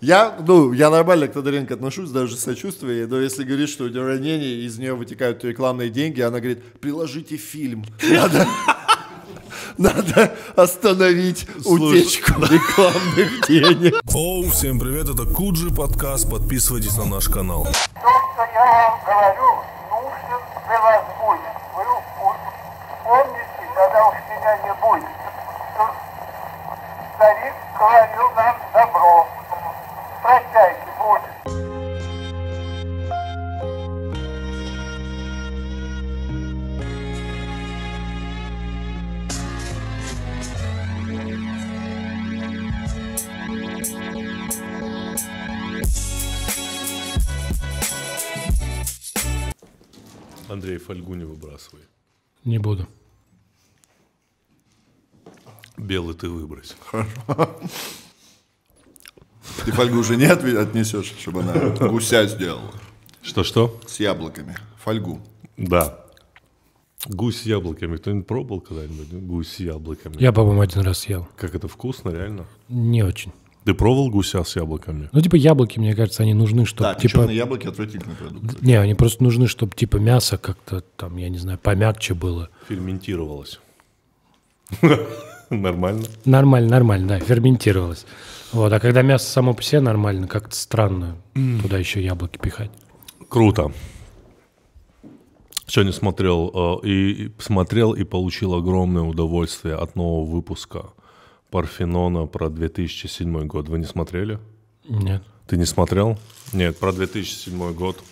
Я, ну, я нормально к Тодоренко отношусь, даже сочувствую, но если говорит, что у нее ранение, из нее вытекают рекламные деньги, она говорит, приложите фильм. Надо, надо остановить утечку рекламных денег. Оу, всем привет, это Куджи подкаст, подписывайтесь на наш канал. Старик говорил нам добро. Андрей, фольгу не выбрасывай. Не буду. Белый ты выбрось. Хорошо. Ты фольгу уже не отнесешь, чтобы она гуся сделала. Что-что? С яблоками. Фольгу. Да. Гусь с яблоками. Кто-нибудь пробовал когда-нибудь гусь с яблоками? Я, по-моему, один раз ел. Как это вкусно, реально? Не очень. Ты пробовал гуся с яблоками? Ну, типа яблоки, мне кажется, они нужны, чтобы... Да, типа... черные яблоки отвратительный продукт. Не, они просто нужны, чтобы типа мясо как-то там, я не знаю, помягче было. Ферментировалось. Нормально? Нормально, нормально, да, ферментировалось. Вот, а когда мясо само по себе нормально, как-то странно туда еще яблоки пихать. Круто. Сегодня смотрел э, и смотрел и получил огромное удовольствие от нового выпуска – Парфенона про 2007 год. Вы не смотрели? Нет. Ты не смотрел? Нет, про 2007 год.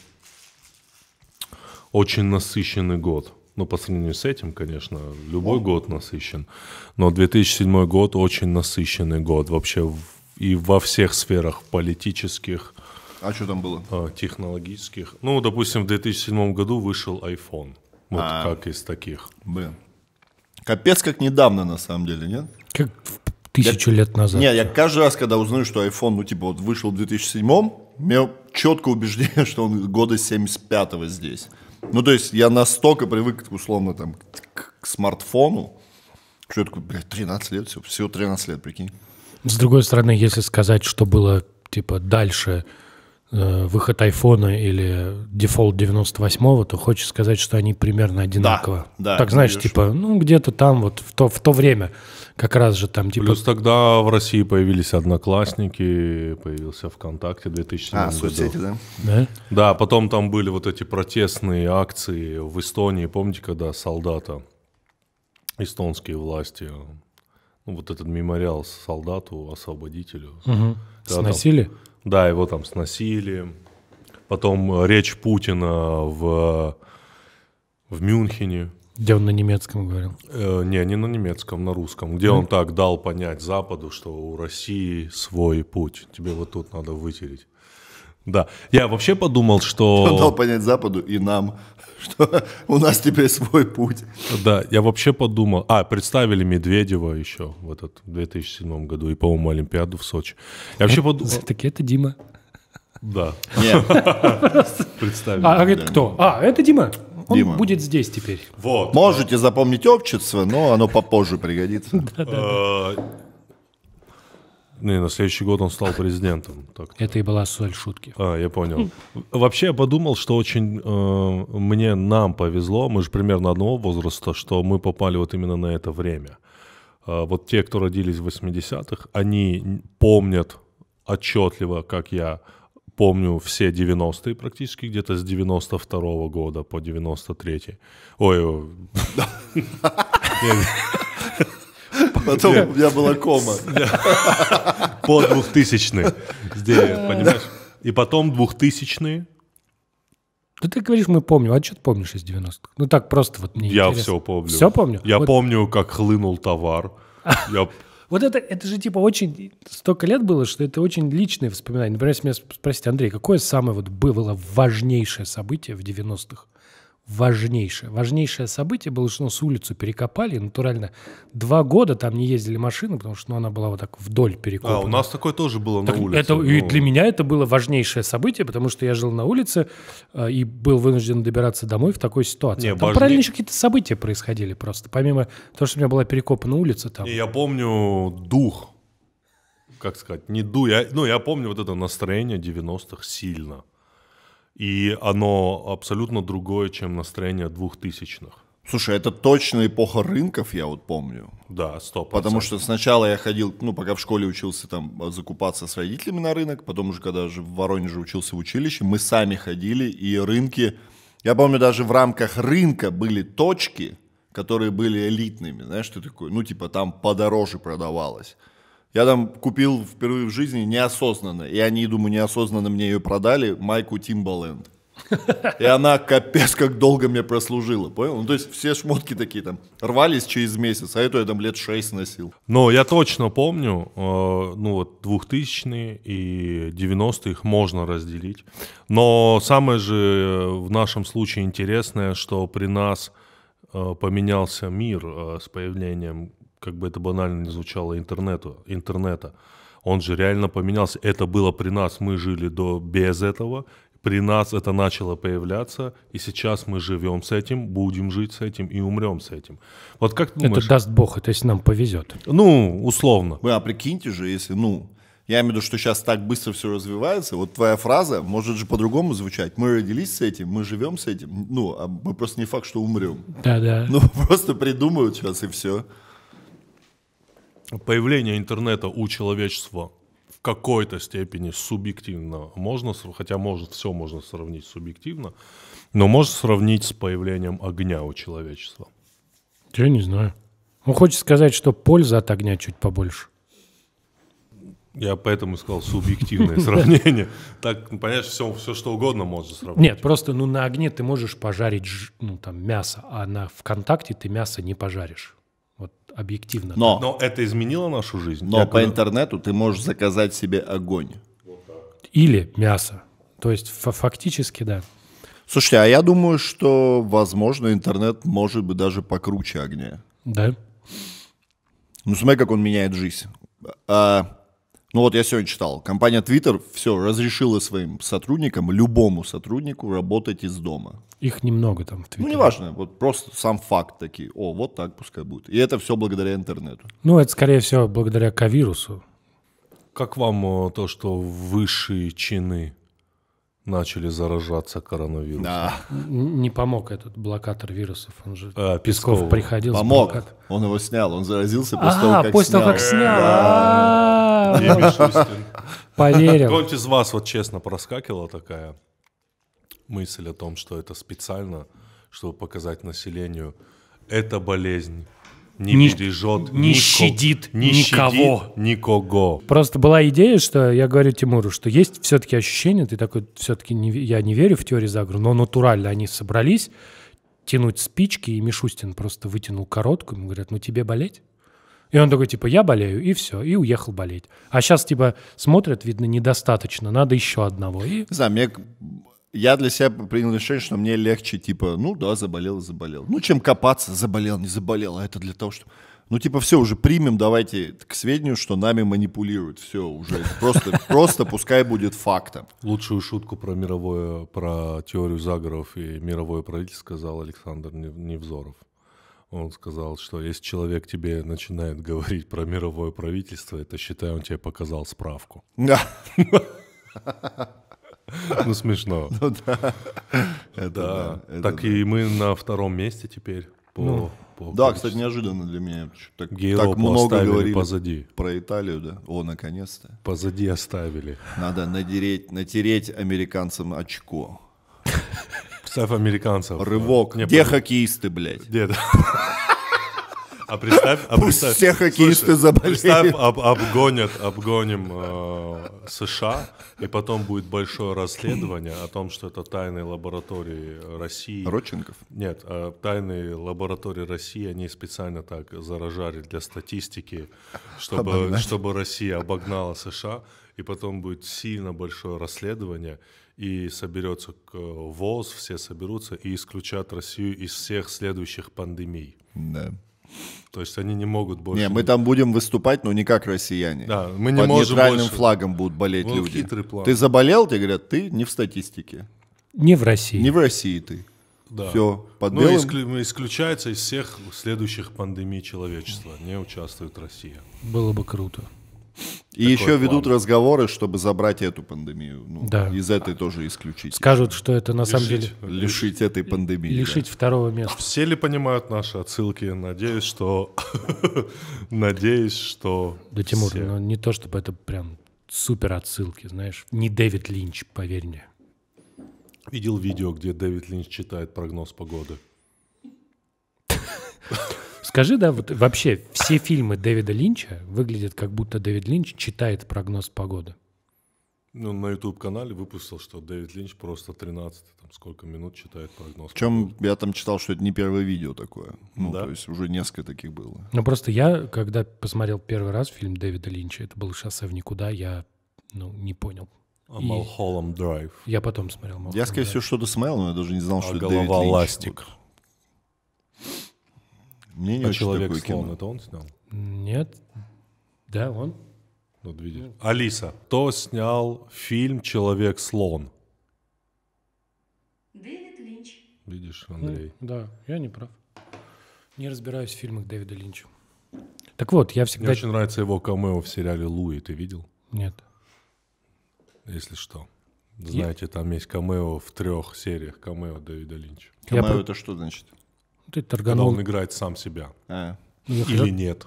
Очень насыщенный год. Ну, по сравнению с этим, конечно, любой О. год насыщен. Но 2007 год очень насыщенный год вообще и во всех сферах политических. А что там было? А, технологических. Ну, допустим, в 2007 году вышел iPhone. Вот а, как из таких. Блин. Капец, как недавно, на самом деле, нет? Как тысячу я, лет назад. Не, я каждый раз, когда узнаю, что iPhone, ну, типа, вот вышел в 2007, меня четко убеждение, что он года 75-го здесь. Ну, то есть я настолько привык, условно, там, к, к смартфону, что я такой, блядь, 13 лет, всего, всего 13 лет, прикинь. С другой стороны, если сказать, что было, типа, дальше Э, выход айфона или дефолт 98-го, то хочешь сказать, что они примерно одинаково. Да, да, так знаешь, конечно. типа, ну где-то там вот в то, в то время как раз же там типа... Плюс тогда в России появились одноклассники, появился ВКонтакте 2007 а, году. соцсети, да? да? Да, потом там были вот эти протестные акции в Эстонии, помните, когда солдата, эстонские власти, ну вот этот мемориал солдату, освободителю. Угу. Сносили? Там да, его там сносили. Потом э, речь Путина в, в Мюнхене. Где он на немецком говорил? Э, не, не на немецком, на русском. Где mm. он так дал понять Западу, что у России свой путь. Тебе вот тут надо вытереть. Да. Я вообще подумал, что... Он дал понять Западу и нам, что у нас теперь свой путь. Да, я вообще подумал... А, представили Медведева еще в этот 2007 году и, по-моему, Олимпиаду в Сочи. Я вообще э, подумал... Так это Дима. Да. Представили. А, а это кто? А, это Дима. Он Дима. будет здесь теперь. Вот. Можете запомнить общество, но оно попозже пригодится. Э, не, на следующий год он стал президентом. Так. Это и была соль шутки. А, я понял. Вообще я подумал, что очень э, мне, нам повезло, мы же примерно одного возраста, что мы попали вот именно на это время. Э, вот те, кто родились в 80-х, они помнят отчетливо, как я помню все 90-е практически, где-то с 92-го года по 93-й. Ой, ой. Потом у меня была кома. По 2000 Здесь, понимаешь? И потом 2000 Да ты говоришь, мы помним. А что ты помнишь из 90-х? Ну, так просто вот мне Я все помню. Все помню? Я помню, как хлынул товар. Вот это, это же типа очень... Столько лет было, что это очень личные воспоминания. Например, если меня спросить, Андрей, какое самое вот было важнейшее событие в 90-х? важнейшее. Важнейшее событие было, что ну, с улицу перекопали. Натурально два года там не ездили машины, потому что ну, она была вот так вдоль перекопана. А, у нас такое тоже было так на улице. Это, но... И ну. для меня это было важнейшее событие, потому что я жил на улице э, и был вынужден добираться домой в такой ситуации. Не, там важнее... параллельно еще какие-то события происходили просто. Помимо того, что у меня была перекопана улица там. И я помню дух, как сказать, не дух. Я, ну, я помню вот это настроение 90-х сильно. И оно абсолютно другое, чем настроение двухтысячных. Слушай, это точно эпоха рынков, я вот помню. Да, стоп. Потому что сначала я ходил, ну, пока в школе учился там а, закупаться с родителями на рынок, потом уже, когда же в Воронеже учился в училище, мы сами ходили, и рынки... Я помню, даже в рамках рынка были точки, которые были элитными, знаешь, что такое? Ну, типа там подороже продавалось. Я там купил впервые в жизни неосознанно. И они, думаю, неосознанно мне ее продали, майку Timbaland. И она капец как долго мне прослужила, понял? Ну, то есть все шмотки такие там рвались через месяц, а эту я там лет шесть носил. Но я точно помню, э, ну вот 2000 и 90-е их можно разделить. Но самое же э, в нашем случае интересное, что при нас э, поменялся мир э, с появлением как бы это банально не звучало, интернету, интернета. Он же реально поменялся. Это было при нас, мы жили до без этого. При нас это начало появляться, и сейчас мы живем с этим, будем жить с этим и умрем с этим. Вот как ты думаешь? Это даст Бог, это если нам повезет. Ну, условно. Вы, а прикиньте же, если, ну, я имею в виду, что сейчас так быстро все развивается. Вот твоя фраза может же по-другому звучать. Мы родились с этим, мы живем с этим. Ну, а мы просто не факт, что умрем. Да, да. Ну, просто придумают сейчас и все появление интернета у человечества в какой-то степени субъективно можно, хотя может все можно сравнить субъективно, но можно сравнить с появлением огня у человечества. Я не знаю. Он хочет сказать, что польза от огня чуть побольше. Я поэтому сказал субъективное сравнение. Так, ну, понимаешь, все, все что угодно можно сравнить. Нет, просто ну, на огне ты можешь пожарить ну, там, мясо, а на ВКонтакте ты мясо не пожаришь объективно. Но, но это изменило нашу жизнь. Но Я по говорю... интернету ты можешь заказать себе огонь. Или мясо. То есть фактически, да. Слушайте, а я думаю, что, возможно, интернет может быть даже покруче огня. Да. Ну, смотри, как он меняет жизнь. А, ну вот я сегодня читал. Компания Twitter все разрешила своим сотрудникам, любому сотруднику работать из дома. Их немного там в ну, Твиттере. Ну, неважно, вот просто сам факт такие. О, вот так пускай будет. И это все благодаря интернету. Ну, это, скорее всего, благодаря ковирусу. Как вам э, то, что высшие чины начали заражаться коронавирусом? Да. Не помог этот блокатор вирусов. Он же а, Песков, приходил. Помог. Он его снял, он заразился после а, того, как после того, как снял. Да. А, Поверил. Кто-нибудь из вас, вот честно, проскакивала такая мысль о том, что это специально, чтобы показать населению, это болезнь, не, не бережет, не нико, щадит не никого. Щадит никого. Просто была идея, что я говорю Тимуру, что есть все-таки ощущение, ты такой, все-таки не, я не верю в теорию заговора, но натурально они собрались тянуть спички, и Мишустин просто вытянул короткую, ему говорят, ну тебе болеть? И он такой, типа, я болею, и все, и уехал болеть. А сейчас, типа, смотрят, видно, недостаточно, надо еще одного. И... Не знаю, мне я для себя принял решение, что мне легче, типа, ну да, заболел, заболел. Ну, чем копаться, заболел, не заболел, а это для того, что... Ну, типа, все, уже примем, давайте к сведению, что нами манипулируют. Все, уже просто, просто пускай будет фактом. Лучшую шутку про мировое, про теорию заговоров и мировое правительство сказал Александр Невзоров. Он сказал, что если человек тебе начинает говорить про мировое правительство, это, считай, он тебе показал справку. Да. Ну, смешно. Ну, да. Это, да. да. Это, так да. и мы на втором месте теперь. По, ну, по да, количеству. кстати, неожиданно для меня. Так, так много говорили позади. про Италию, да. О, наконец-то. Позади оставили. Надо надереть, натереть американцам очко. Представь американцев. Рывок. Где под... хоккеисты, блядь? Где, а представь, а представь все хоккеисты слушай, заболеют. Представь, об, обгонят, обгоним э, США, и потом будет большое расследование о том, что это тайные лаборатории России. Родченков? Нет, э, тайные лаборатории России, они специально так заражали для статистики, чтобы, чтобы Россия обогнала США, и потом будет сильно большое расследование, и соберется к э, ВОЗ, все соберутся и исключат Россию из всех следующих пандемий. Да. То есть они не могут больше... Не, мы там будем выступать, но не как россияне. Да, мы не Под можем нейтральным больше... флагом будут болеть вот люди. Хитрый план. Ты заболел, тебе говорят, ты не в статистике. Не в России. Не в России ты. Да. Все, под ну, белым... исключается из всех следующих пандемий человечества. Не участвует Россия. Было бы круто. И Такой еще ведут разговоры, чтобы забрать эту пандемию. Ну, да. Из этой тоже исключить. Скажут, что это на лишить, самом деле... Лишить этой пандемии. Лишить да. второго места. Все ли понимают наши отсылки? Надеюсь, что... Надеюсь, что... Да, Тимур, все. ну не то, чтобы это прям супер отсылки, знаешь. Не Дэвид Линч, поверь мне. Видел видео, где Дэвид Линч читает прогноз погоды. Скажи, да, вот вообще все фильмы Дэвида Линча выглядят как будто Дэвид Линч читает прогноз погоды. Ну, на YouTube-канале выпустил, что Дэвид Линч просто 13, там, сколько минут читает прогноз. Причем я там читал, что это не первое видео такое. Ну, да? то есть уже несколько таких было. Ну, просто я, когда посмотрел первый раз фильм Дэвида Линча, это был «Шоссе в никуда», я, ну, не понял. А и... Драйв. Я потом смотрел Малхоллом Я, скорее всего, что-то смотрел, но я даже не знал, а что это Дэвид Линч. голова ластик. Вот. Мне не а очень человек слон, кино. это он снял? Нет. Да, он. Вот видишь. Ну. Алиса, кто снял фильм «Человек-слон»? Дэвид Линч. Видишь, ну, Андрей. Ну, да, я не прав. Не разбираюсь в фильмах Дэвида Линча. Так вот, я всегда... Мне очень нравится его камео в сериале «Луи». Ты видел? Нет. Если что. Знаете, там есть камео в трех сериях, камео Дэвида Линча. Камео я... это что значит? Ты торганул. Когда он играет сам себя. А. Ну, Или нет.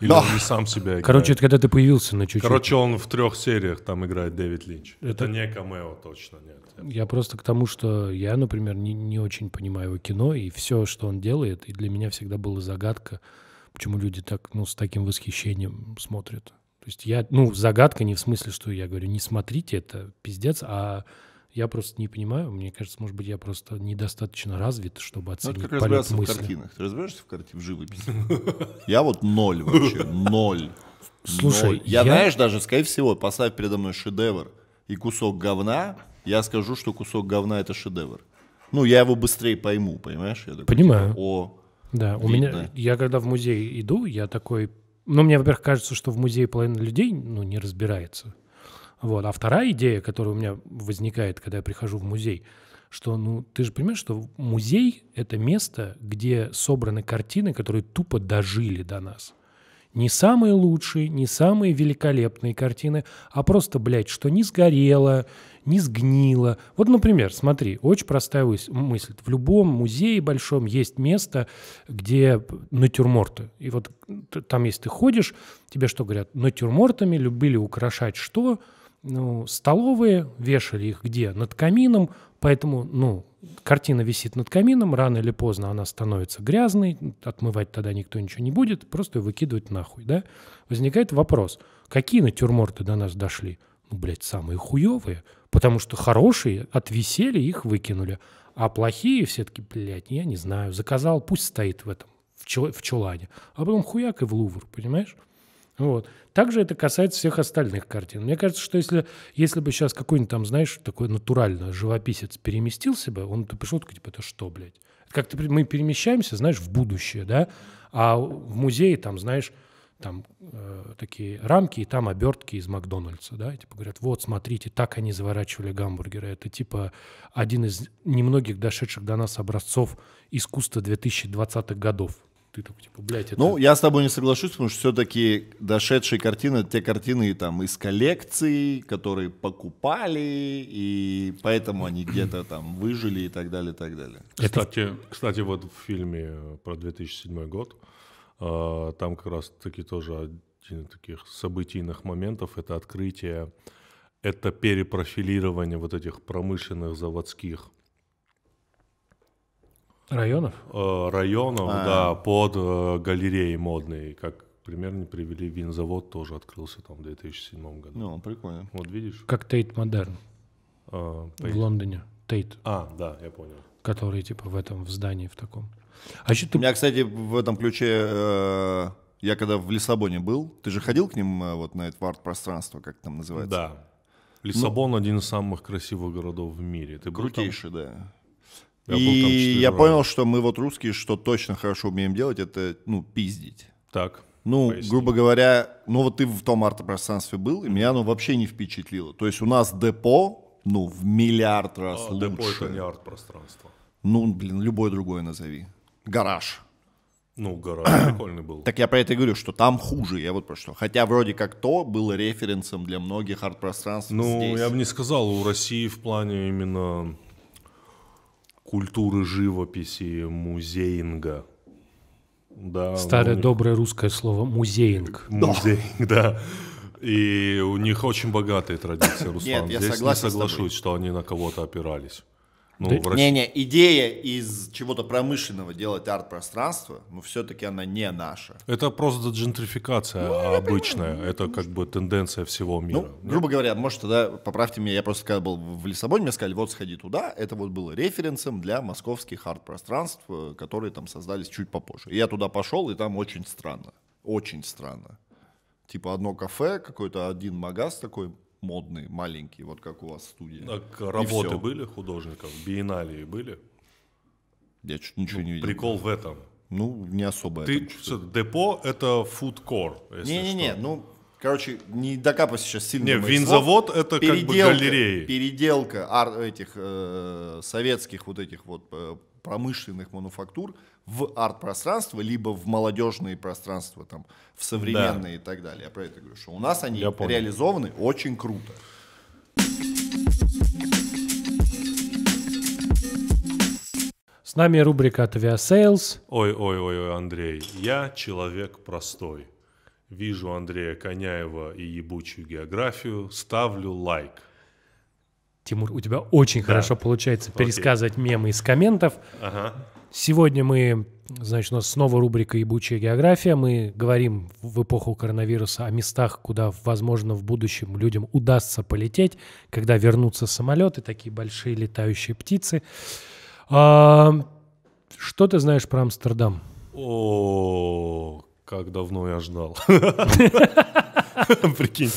Или Но. он не сам себя играет. Короче, это когда ты появился на чуть-чуть. Короче, он в трех сериях там играет Дэвид Линч. Это, это не камео точно, нет. Я просто к тому, что я, например, не, не очень понимаю его кино, и все, что он делает, и для меня всегда была загадка, почему люди так, ну, с таким восхищением смотрят. То есть я, ну, загадка не в смысле, что я говорю, не смотрите, это пиздец, а я просто не понимаю. Мне кажется, может быть, я просто недостаточно развит, чтобы ну, оценить ну, как разбираться мысли. в картинах. Ты разбираешься в картине, в живописи? Я вот ноль вообще, ноль. Слушай, я, знаешь, даже, скорее всего, поставь передо мной шедевр и кусок говна, я скажу, что кусок говна — это шедевр. Ну, я его быстрее пойму, понимаешь? Я такой, типа, Понимаю. Типа, О, да, видно. у меня, я когда в музей иду, я такой, ну, мне, во-первых, кажется, что в музее половина людей, ну, не разбирается. Вот. А вторая идея, которая у меня возникает, когда я прихожу в музей, что, ну, ты же понимаешь, что музей — это место, где собраны картины, которые тупо дожили до нас. Не самые лучшие, не самые великолепные картины, а просто, блядь, что не сгорело, не сгнило. Вот, например, смотри, очень простая мысль. В любом музее большом есть место, где натюрморты. И вот там, если ты ходишь, тебе что говорят? Натюрмортами любили украшать что? — ну, столовые, вешали их где? Над камином, поэтому, ну, картина висит над камином, рано или поздно она становится грязной, отмывать тогда никто ничего не будет, просто ее выкидывать нахуй, да? Возникает вопрос, какие натюрморты до нас дошли? Ну, блядь, самые хуевые, потому что хорошие отвисели, их выкинули, а плохие все таки блядь, я не знаю, заказал, пусть стоит в этом, в, чел, в чулане, а потом хуяк и в Лувр, понимаешь? Вот. Также это касается всех остальных картин. Мне кажется, что если, если бы сейчас какой-нибудь там, знаешь, такой натурально живописец переместился бы, он бы пришел такой, типа, это что, блядь? Это как то мы перемещаемся, знаешь, в будущее, да? А в музее там, знаешь, там э, такие рамки, и там обертки из Макдональдса, да, и, типа говорят, вот, смотрите, так они заворачивали гамбургеры. Это типа один из немногих дошедших до нас образцов искусства 2020-х годов ты такой, типа, блядь, это... Ну, я с тобой не соглашусь, потому что все-таки дошедшие картины, те картины там из коллекции, которые покупали, и поэтому они где-то там выжили и так далее, и так далее. Кстати, это... кстати, вот в фильме про 2007 год, э, там как раз-таки тоже один из таких событийных моментов, это открытие, это перепрофилирование вот этих промышленных заводских Районов? Э, районов, а. да, под э, галереей модной, как пример не привели. Винзавод тоже открылся там в 2007 году. Ну, прикольно. Вот видишь? Как Тейт Модерн э, в Лондоне. Тейт. А, да, я понял. Который типа в этом, в здании в таком. А что ты... У меня, кстати, в этом ключе... Э, я когда в Лиссабоне был, ты же ходил к ним э, вот на это арт-пространство, как там называется? Да. Лиссабон ну, один из самых красивых городов в мире. Ты крутейший, да и я понял, что мы вот русские, что точно хорошо умеем делать, это, ну, пиздить. Так. Ну, поясни. грубо говоря, ну вот ты в том арт-пространстве был, и меня оно вообще не впечатлило. То есть у нас депо, ну, в миллиард раз а, лучше. Депо — это не арт-пространство. Ну, блин, любое другое назови. Гараж. Ну, гараж прикольный был. Так я про это и говорю, что там хуже, я вот про что. Хотя вроде как то было референсом для многих арт-пространств Ну, здесь. я бы не сказал, у России в плане именно культуры живописи, музеинга. Да, Старое ну, доброе русское слово музеинг. Музеинг, да. И у них очень богатые традиции, Руслан. Нет, я Здесь согласен не соглашусь, что они на кого-то опирались. Ну, Ты... Не-не, идея из чего-то промышленного делать арт-пространство, ну, все-таки она не наша. Это просто джентрификация ну, обычная, понимаю, это как бы тенденция всего ну, мира. Ну, да? грубо говоря, может, тогда поправьте меня, я просто когда был в Лиссабоне, мне сказали, вот сходи туда, это вот было референсом для московских арт-пространств, э, которые там создались чуть попозже. я туда пошел, и там очень странно, очень странно. Типа одно кафе, какой-то один магаз такой модный, маленький, вот как у вас студия. Так, работы были художников, биенналии были? Я что-то ничего ну, не видел. Прикол в этом. Ну, не особо. Ты, этом депо — это фудкор, Не-не-не, ну, короче, не докапывайся сейчас сильно. Не, винзавод это переделка, как бы галереи. Переделка ар- этих э, советских вот этих вот э, промышленных мануфактур в арт-пространство, либо в молодежные пространства, там, в современные да. и так далее. Я про это говорю, что у нас они реализованы очень круто. С нами рубрика от Aviasales. Ой-ой-ой, Андрей, я человек простой. Вижу Андрея Коняева и ебучую географию, ставлю лайк. Тимур, у тебя очень да. хорошо получается Окей. пересказывать мемы из комментов. Ага. Сегодня мы, значит, у нас снова рубрика «Ебучая география». Мы говорим в эпоху коронавируса о местах, куда, возможно, в будущем людям удастся полететь, когда вернутся самолеты, такие большие летающие птицы. А, что ты знаешь про Амстердам? О, как давно я ждал. Прикинь,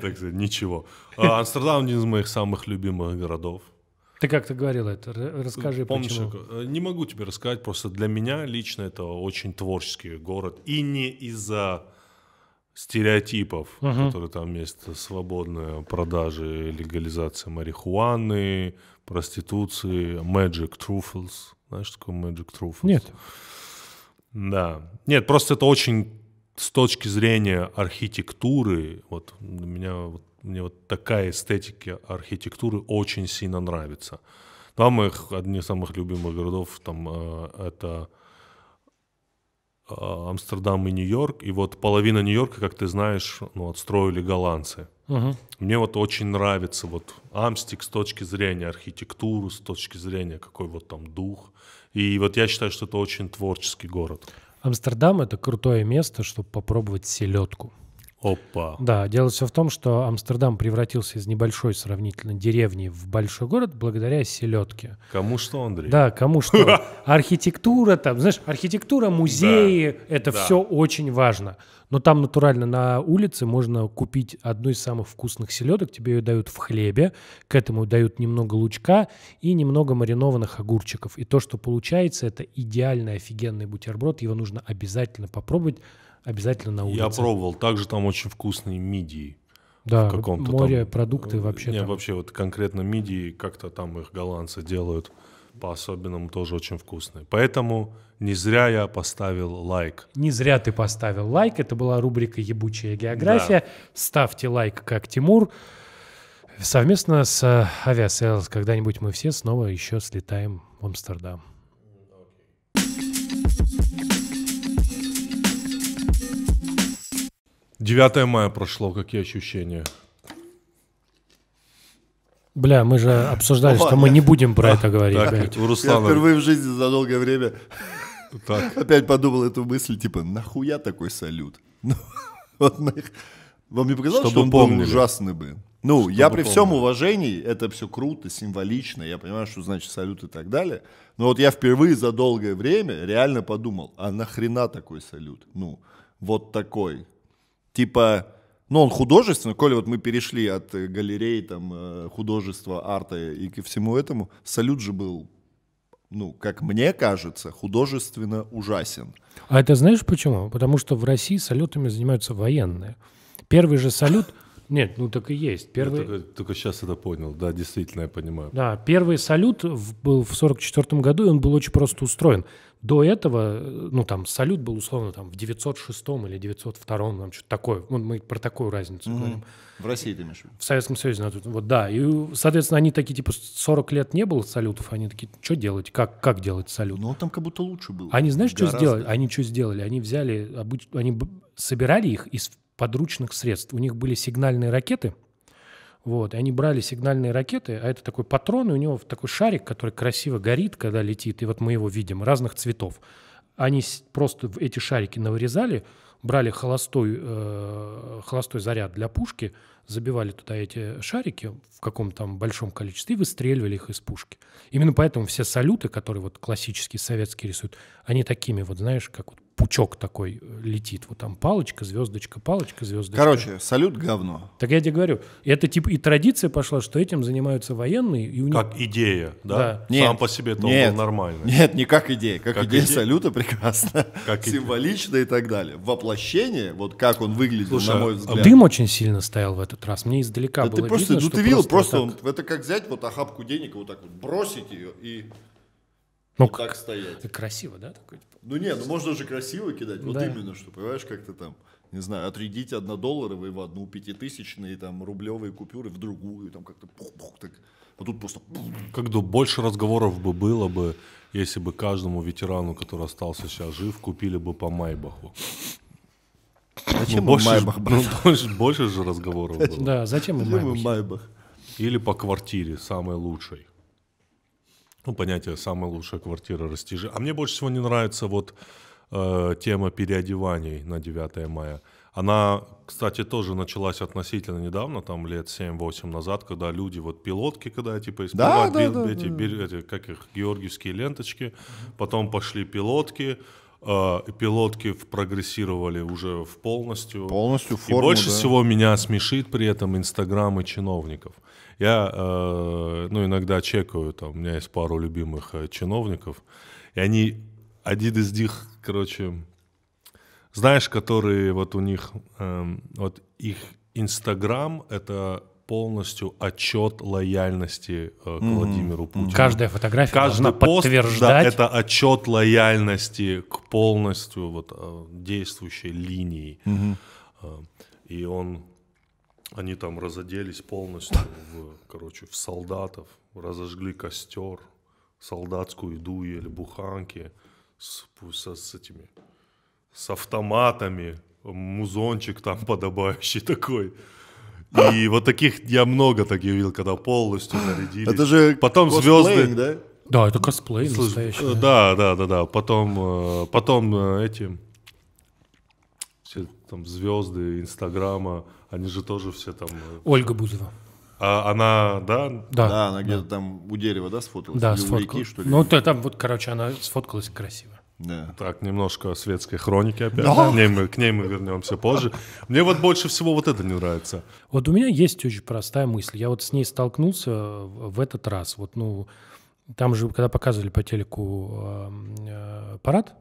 так сказать, ничего. А, Амстердам один из моих самых любимых городов. Ты как-то говорил это, расскажи почему. Э, не могу тебе рассказать, просто для меня лично это очень творческий город. И не из-за стереотипов, которые там есть, свободная продажа, легализация марихуаны, проституции, magic truffles. Знаешь, такое magic truffles? Нет. Да. Нет, просто это очень с точки зрения архитектуры, вот у меня вот, мне вот такая эстетика архитектуры очень сильно нравится. Два моих одни из самых любимых городов там э, это э, Амстердам и Нью-Йорк. И вот половина Нью-Йорка, как ты знаешь, ну, отстроили голландцы. Угу. Мне вот очень нравится вот Амстик с точки зрения архитектуры, с точки зрения какой вот там дух. И вот я считаю, что это очень творческий город. Амстердам — это крутое место, чтобы попробовать селедку. Опа. Да, дело все в том, что Амстердам превратился из небольшой сравнительно деревни в большой город благодаря селедке. Кому что, Андрей? Да, кому что. Архитектура там, знаешь, архитектура, музеи, это все очень важно. Но там натурально на улице можно купить одну из самых вкусных селедок, тебе ее дают в хлебе, к этому дают немного лучка и немного маринованных огурчиков. И то, что получается, это идеальный офигенный бутерброд, его нужно обязательно попробовать обязательно на улице. Я пробовал. Также там очень вкусные мидии. Да, в каком-то море, там, продукты э, вообще. Не, там. вообще вот конкретно мидии, как-то там их голландцы делают по-особенному тоже очень вкусные. Поэтому не зря я поставил лайк. Не зря ты поставил лайк. Это была рубрика «Ебучая география». Да. Ставьте лайк, как Тимур. Совместно с Aviasales э, когда-нибудь мы все снова еще слетаем в Амстердам. 9 мая прошло, какие ощущения? Бля, мы же обсуждали, О, что мы не будем про это говорить. Так, блядь. Руслана... Я впервые в жизни за долгое время так. опять подумал эту мысль, типа, нахуя такой салют? Ну, вот мы... Вам не показалось, Чтобы что он помнили. был ужасный, блин? Ну, Чтобы я при помнили. всем уважении, это все круто, символично, я понимаю, что значит салют и так далее, но вот я впервые за долгое время реально подумал, а нахрена такой салют? Ну, вот такой, Типа, ну, он художественный, коли вот мы перешли от э, галереи, там, э, художества, арта и ко всему этому, салют же был, ну, как мне кажется, художественно ужасен. А это знаешь почему? Потому что в России салютами занимаются военные. Первый же салют... Нет, ну так и есть. Первый... Я только, только сейчас это понял, да, действительно, я понимаю. Да, первый салют в, был в 1944 году, и он был очень просто устроен. До этого, э, ну, там, салют был условно там в 906 или 902, там что-то такое. Вот мы про такую разницу угу. говорим. В России ты имеешь в Советском Союзе, ну, вот, да. И, соответственно, они такие, типа, 40 лет не было салютов, они такие, что делать, как, как делать салют? Ну, там как будто лучше было. Они, знаешь, Гораздо. что сделали? Они что сделали? Они взяли, обыч... они собирали их из подручных средств. У них были сигнальные ракеты — вот, и они брали сигнальные ракеты, а это такой патрон, и у него такой шарик, который красиво горит, когда летит, и вот мы его видим, разных цветов. Они просто эти шарики навырезали, брали холостой, э, холостой заряд для пушки, забивали туда эти шарики в каком-то там большом количестве и выстреливали их из пушки. Именно поэтому все салюты, которые вот классические советские рисуют, они такими вот, знаешь, как вот пучок такой э, летит. Вот там палочка, звездочка, палочка, звездочка. Короче, салют говно. Так я тебе говорю, это типа и традиция пошла, что этим занимаются военные. И у них... Как идея, да? да. Нет, Сам по себе это нет, был нормально. Нет, не как идея. Как, как идея, идея салюта прекрасно. Как Символично и так далее. Воплощение, вот как он выглядел, Слушай, на мой а взгляд. Дым очень сильно стоял в этот раз. Мне издалека да было ты просто, видно, Ну ты видел, просто, просто так... он, это как взять вот охапку денег, вот так вот бросить ее и ну, вот как, так стоять. Красиво, да? Такой? Ну нет, ну можно же красиво кидать, вот да. именно что, понимаешь, как то там, не знаю, отрядить однодолларовые в одну пятитысячные там рублевые купюры в другую, там как-то пух-пух, так, а тут просто... Как бы больше разговоров бы было бы, если бы каждому ветерану, который остался сейчас жив, купили бы по Майбаху. Зачем ну, больше, Майбах? Ну, больше, больше же разговоров было. Да, зачем, зачем Майбах? Или по квартире, самой лучшей ну, понятие «самая лучшая квартира растяжи». А мне больше всего не нравится вот э, тема переодеваний на 9 мая. Она, кстати, тоже началась относительно недавно, там лет 7-8 назад, когда люди, вот пилотки, когда типа использовали да, да, да, эти, да. эти, как их, георгиевские ленточки, потом пошли пилотки, э, пилотки прогрессировали уже в полностью. Полностью форму, И больше да. всего меня смешит при этом Инстаграмы чиновников – я, э, ну, иногда чекаю, там, у меня есть пару любимых э, чиновников, и они, один из них, короче, знаешь, которые вот у них, эм, вот их Инстаграм — это полностью отчет лояльности э, к mm-hmm. Владимиру Путину. Каждая фотография Каждый должна пост, подтверждать. Да, это отчет лояльности к полностью вот, действующей линии. Mm-hmm. и он они там разоделись полностью, в, короче, в солдатов, разожгли костер, солдатскую еду ели, буханки с, с, с этими, с автоматами, музончик там подобающий такой. И вот таких я много таких видел, когда полностью нарядились. Это же потом звезды, да? Да, это косплей настоящий. Э, да, да, да, да. Потом, э, потом э, эти все там звезды Инстаграма, они же тоже все там... Э, Ольга Бузова. А она, да? Да. Да, она где-то да. там у дерева, да, сфоткалась? Да, сфоткалась. Ну, то, там вот, короче, она сфоткалась красиво. Да. Так, немножко светской хроники опять. Да. К, ней мы, к ней мы вернемся позже. Мне вот больше всего вот это не нравится. Вот у меня есть очень простая мысль. Я вот с ней столкнулся э, в этот раз. Вот, ну, там же, когда показывали по телеку э, э парад,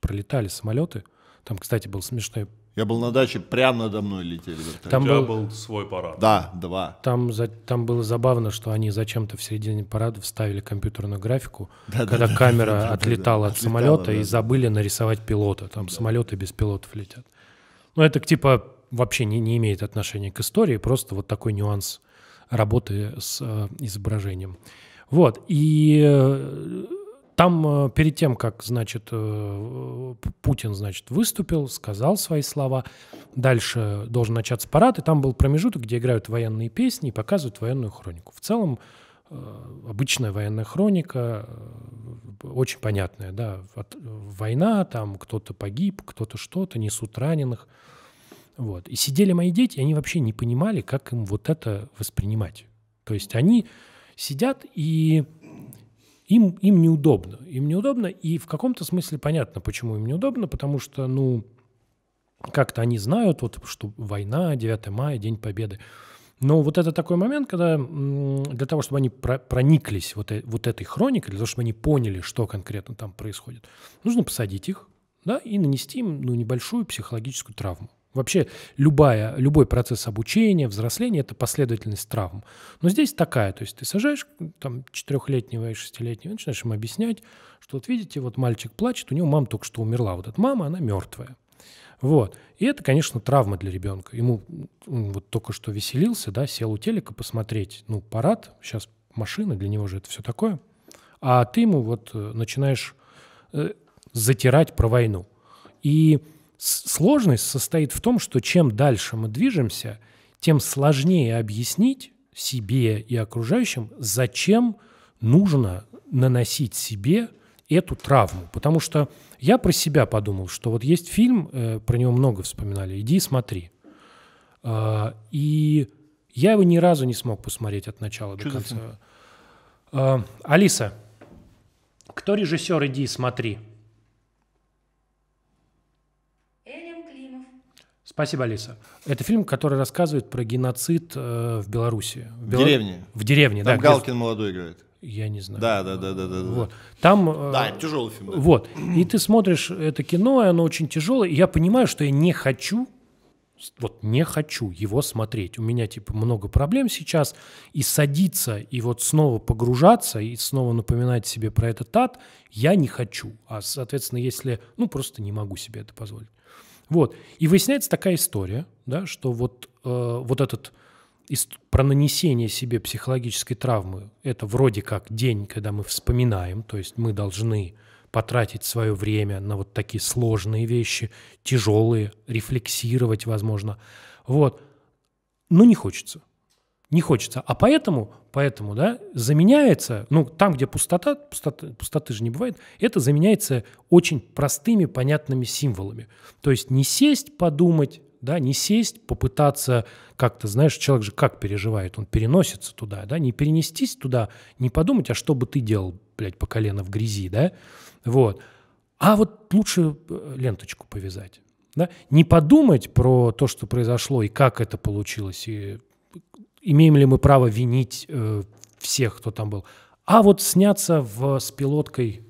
пролетали самолеты – там, кстати, был смешной я был на даче, прямо надо мной летели вертолеты. Там был... был свой парад. Да, два. Там, за... там было забавно, что они зачем-то в середине парада вставили компьютерную графику, да, когда да, камера да, отлетала да, от отлетала, самолета да. и забыли нарисовать пилота. Там да. самолеты без пилотов летят. Ну, это типа вообще не, не имеет отношения к истории, просто вот такой нюанс работы с э, изображением. Вот, и э, там э, перед тем, как, значит, э, Путин, значит, выступил, сказал свои слова, дальше должен начаться парад, и там был промежуток, где играют военные песни и показывают военную хронику. В целом, э, обычная военная хроника, очень понятная, да, война, там кто-то погиб, кто-то что-то, несут раненых, вот. И сидели мои дети, и они вообще не понимали, как им вот это воспринимать. То есть они сидят и им, им неудобно. Им неудобно, и в каком-то смысле понятно, почему им неудобно, потому что, ну, как-то они знают, вот, что война, 9 мая, День Победы. Но вот это такой момент, когда для того, чтобы они прониклись вот, э вот этой хроникой, для того, чтобы они поняли, что конкретно там происходит, нужно посадить их да, и нанести им ну, небольшую психологическую травму. Вообще любая, любой процесс обучения, взросления – это последовательность травм. Но здесь такая, то есть ты сажаешь там четырехлетнего и шестилетнего, начинаешь им объяснять, что вот видите, вот мальчик плачет, у него мама только что умерла, вот эта мама, она мертвая. Вот. И это, конечно, травма для ребенка. Ему вот только что веселился, да, сел у телека посмотреть, ну, парад, сейчас машина, для него же это все такое. А ты ему вот э, начинаешь э, затирать про войну. И сложность состоит в том, что чем дальше мы движемся, тем сложнее объяснить себе и окружающим, зачем нужно наносить себе эту травму. Потому что я про себя подумал, что вот есть фильм, э, про него много вспоминали, «Иди смотри». А, и я его ни разу не смог посмотреть от начала Что до конца. А, Алиса, кто режиссер «Иди смотри»? Спасибо, Алиса. Это фильм, который рассказывает про геноцид э, в Беларуси. В Белор... деревне. В деревне, Там да. Там Галкин где... молодой играет. Я не знаю. Да, да, да, да, да. Вот. Там. Э, да, э, тяжелый фильм. Да. Вот. И ты смотришь это кино, и оно очень тяжелое. И я понимаю, что я не хочу, вот не хочу его смотреть. У меня типа много проблем сейчас. И садиться, и вот снова погружаться, и снова напоминать себе про этот ад я не хочу. А соответственно, если, ну просто не могу себе это позволить. Вот. И выясняется такая история, да, что вот, э, вот этот про нанесение себе психологической травмы – это вроде как день, когда мы вспоминаем, то есть мы должны потратить свое время на вот такие сложные вещи, тяжелые, рефлексировать, возможно. Вот. Но не хочется не хочется. А поэтому, поэтому, да, заменяется, ну, там, где пустота, пустота, пустоты же не бывает, это заменяется очень простыми, понятными символами. То есть не сесть, подумать, да, не сесть, попытаться как-то, знаешь, человек же как переживает, он переносится туда, да, не перенестись туда, не подумать, а что бы ты делал, блядь, по колено в грязи, да, вот. А вот лучше э, ленточку повязать, да, не подумать про то, что произошло и как это получилось, и имеем ли мы право винить э, всех, кто там был. А вот сняться в, с пилоткой...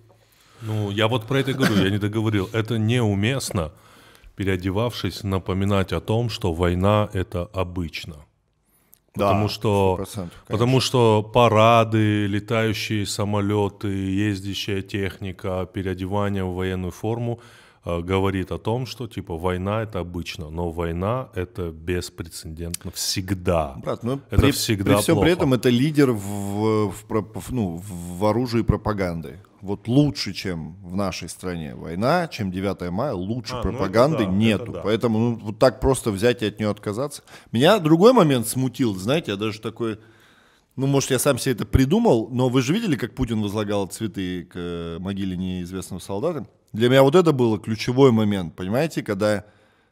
Ну, я вот про это говорю, я не договорил. Это неуместно, переодевавшись, напоминать о том, что война — это обычно. Потому, да, что, потому что парады, летающие самолеты, ездящая техника, переодевание в военную форму — Э, говорит о том, что типа война это обычно, но война это беспрецедентно всегда. Брат, ну это при, всегда при всем плохо. при этом это лидер в, в, в, ну, в оружии пропаганды. Вот лучше, чем в нашей стране война, чем 9 мая, лучше а, ну, пропаганды ну да, нету. Да. Поэтому ну, вот так просто взять и от нее отказаться. Меня другой момент смутил, знаете, я даже такой ну, может, я сам себе это придумал, но вы же видели, как Путин возлагал цветы к э, могиле неизвестного солдата? Для меня вот это было ключевой момент, понимаете, когда,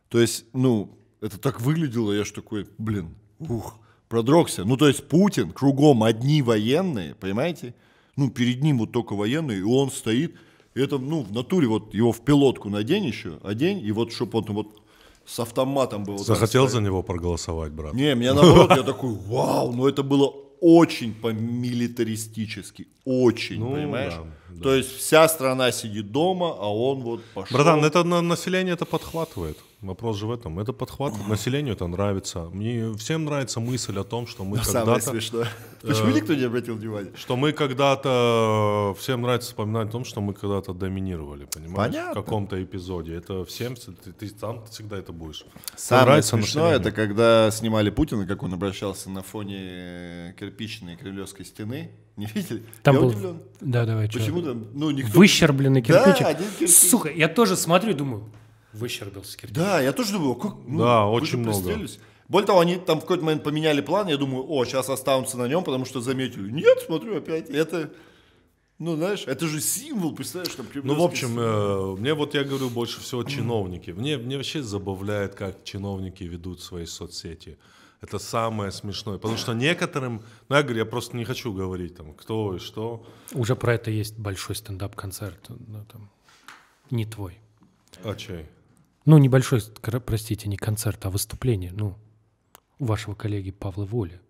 то есть, ну, это так выглядело, я ж такой, блин, ух, продрогся. Ну, то есть Путин, кругом одни военные, понимаете, ну, перед ним вот только военные, и он стоит, и это, ну, в натуре вот его в пилотку надень еще, одень, и вот, чтобы он вот с автоматом был. Захотел за него проголосовать, брат? Не, меня наоборот, я такой, вау, но ну это было очень по-милитаристически, очень, ну понимаешь? То есть вся страна сидит дома, а он вот пошел. Братан, это на население это подхватывает. Вопрос же в этом. Это подхватывает. Населению это нравится. Мне всем нравится мысль о том, что мы когда-то... Самое смешное. Э, Почему никто не обратил внимания? Что мы когда-то... Всем нравится вспоминать о том, что мы когда-то доминировали, понимаешь? Понятно. В каком-то эпизоде. Это всем... Ты, ты там всегда это будешь. Самое смешное, это когда снимали Путина, как он обращался на фоне кирпичной кремлевской стены не видели? Там я был... удивлен. Да, давай, Почему там, ну, никто... Выщербленный кирпичик. Да, один кирпич. Сука, я тоже смотрю и думаю, выщербился кирпич. Да, я тоже думаю, как... Ну, да, очень много. Более того, они там в какой-то момент поменяли план, я думаю, о, сейчас останутся на нем, потому что заметили. Нет, смотрю опять, это... Ну, знаешь, это же символ, представляешь, там Ну, в общем, э, мне вот я говорю больше всего чиновники. Мне, мне вообще забавляет, как чиновники ведут свои соцсети это самое смешное. Потому что некоторым, ну я говорю, я просто не хочу говорить там, кто и что. Уже про это есть большой стендап-концерт, ну, там, не твой. А чей? Ну, небольшой, простите, не концерт, а выступление, ну, у вашего коллеги Павла Воли.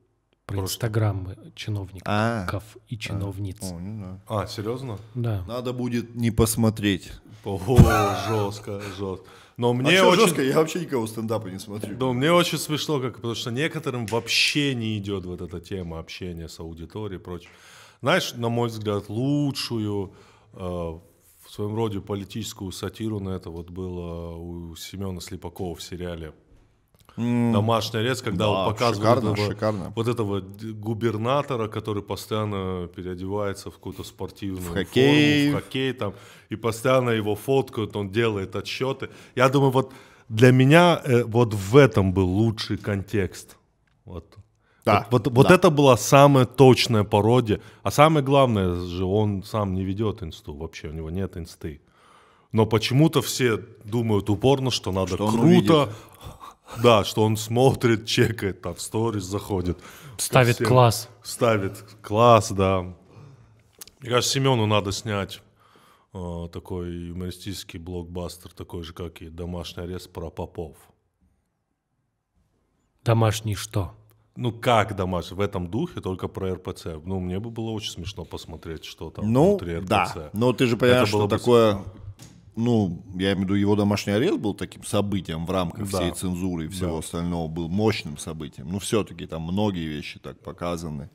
Про Просто. инстаграммы чиновников а -а -а. и чиновниц. О, не знаю. А, серьезно? Да. Надо будет не посмотреть. Ого, жестко, жестко. Но мне а очень... жестко, я вообще никого стендапа не смотрю. Но мне очень смешно, как, потому что некоторым вообще не идет вот эта тема общения с аудиторией и прочее. Знаешь, на мой взгляд, лучшую э, в своем роде политическую сатиру на это вот было у Семена Слепакова в сериале домашний арест, когда да, вот показывают шикарно, этого, шикарно. вот этого губернатора, который постоянно переодевается в какую-то спортивную в хоккей. форму, в хоккей там, и постоянно его фоткают, он делает отчеты. Я думаю, вот для меня э, вот в этом был лучший контекст. Вот. Да, вот, вот, да. вот это была самая точная пародия. А самое главное же, он сам не ведет инсту вообще, у него нет инсты. Но почему-то все думают упорно, что надо что круто, да, что он смотрит, чекает, там в сторис заходит. Ставит всем, класс. Ставит класс, да. Мне кажется, Семену надо снять э, такой юмористический блокбастер, такой же, как и «Домашний арест» про попов. Домашний что? Ну, как домашний? В этом духе, только про РПЦ. Ну, мне бы было очень смешно посмотреть, что там ну, внутри РПЦ. Ну, да. Но ты же понимаешь, что бы... такое ну, я имею в виду, его домашний арест был таким событием в рамках да. всей цензуры и всего да. остального, был мощным событием. Ну, все-таки там многие вещи так показаны.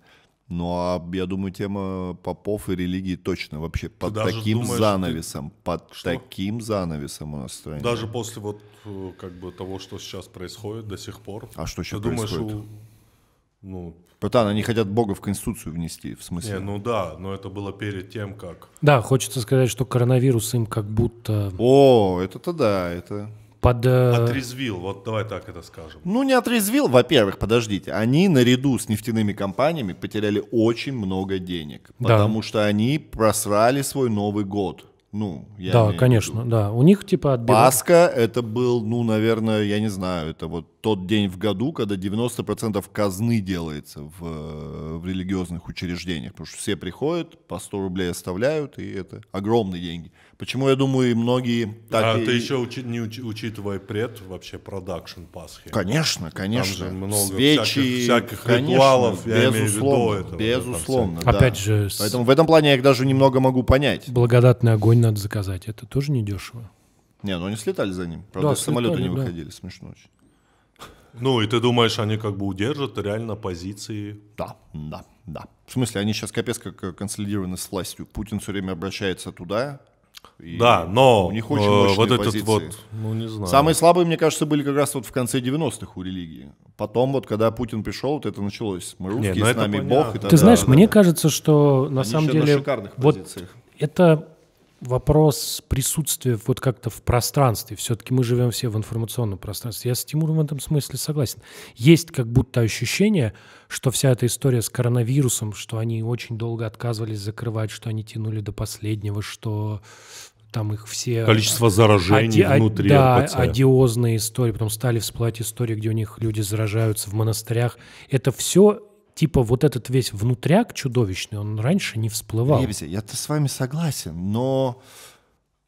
Ну, а я думаю, тема попов и религии точно вообще ты под таким думаешь, занавесом, ты... под что? таким занавесом у нас в стране. Даже после вот э, как бы того, что сейчас происходит до сих пор. А что сейчас ты происходит? Думаешь, у... Ну, Братан, они хотят Бога в Конституцию внести, в смысле. Не, ну да, но это было перед тем, как... Да, хочется сказать, что коронавирус им как будто... О, это-то да, это... Под... Э, отрезвил, вот давай так это скажем. Ну, не отрезвил, во-первых, подождите, они наряду с нефтяными компаниями потеряли очень много денег, да. потому что они просрали свой Новый год. Ну, я да, конечно, вижу. да. У них типа отбивают. Пасха это был, ну, наверное, я не знаю, это вот тот день в году, когда 90% казны делается в, э, в религиозных учреждениях, потому что все приходят, по 100 рублей оставляют, и это огромные деньги. Почему, я думаю, и многие а так А и... ты еще учи... не уч... учитывая пред вообще продакшн Пасхи. Конечно, конечно. Там же много Свечи, всяких, всяких конечно, ритуалов, я безусловно, имею в виду. Безусловно, да. Опять же... С... Поэтому в этом плане я их даже немного могу понять. Благодатный огонь надо заказать, это тоже недешево. Не, ну они слетали за ним. Правда, да, с самолета не выходили, да. смешно очень. Ну, и ты думаешь, они как бы удержат реально позиции? Да, да, да. В смысле, они сейчас капец как э, консолидированы с властью. Путин все время обращается туда, и да, но у них очень э, мощные вот этот позиции. вот, ну не знаю. Самые слабые, мне кажется, были как раз вот в конце 90-х у религии. Потом вот, когда Путин пришел, вот это началось. Мы русские, Нет, ну, с нами понятно. Бог. И так Ты знаешь, да, мне да. кажется, что на Они самом деле на вот позициях. это вопрос присутствия вот как-то в пространстве. Все-таки мы живем все в информационном пространстве. Я с Тимуром в этом смысле согласен. Есть как будто ощущение, что вся эта история с коронавирусом, что они очень долго отказывались закрывать, что они тянули до последнего, что там их все... Количество заражений оди... внутри Да, РПЦ. одиозные истории. Потом стали всплывать истории, где у них люди заражаются в монастырях. Это все типа вот этот весь внутряк чудовищный, он раньше не всплывал. Лебедя, я-то с вами согласен, но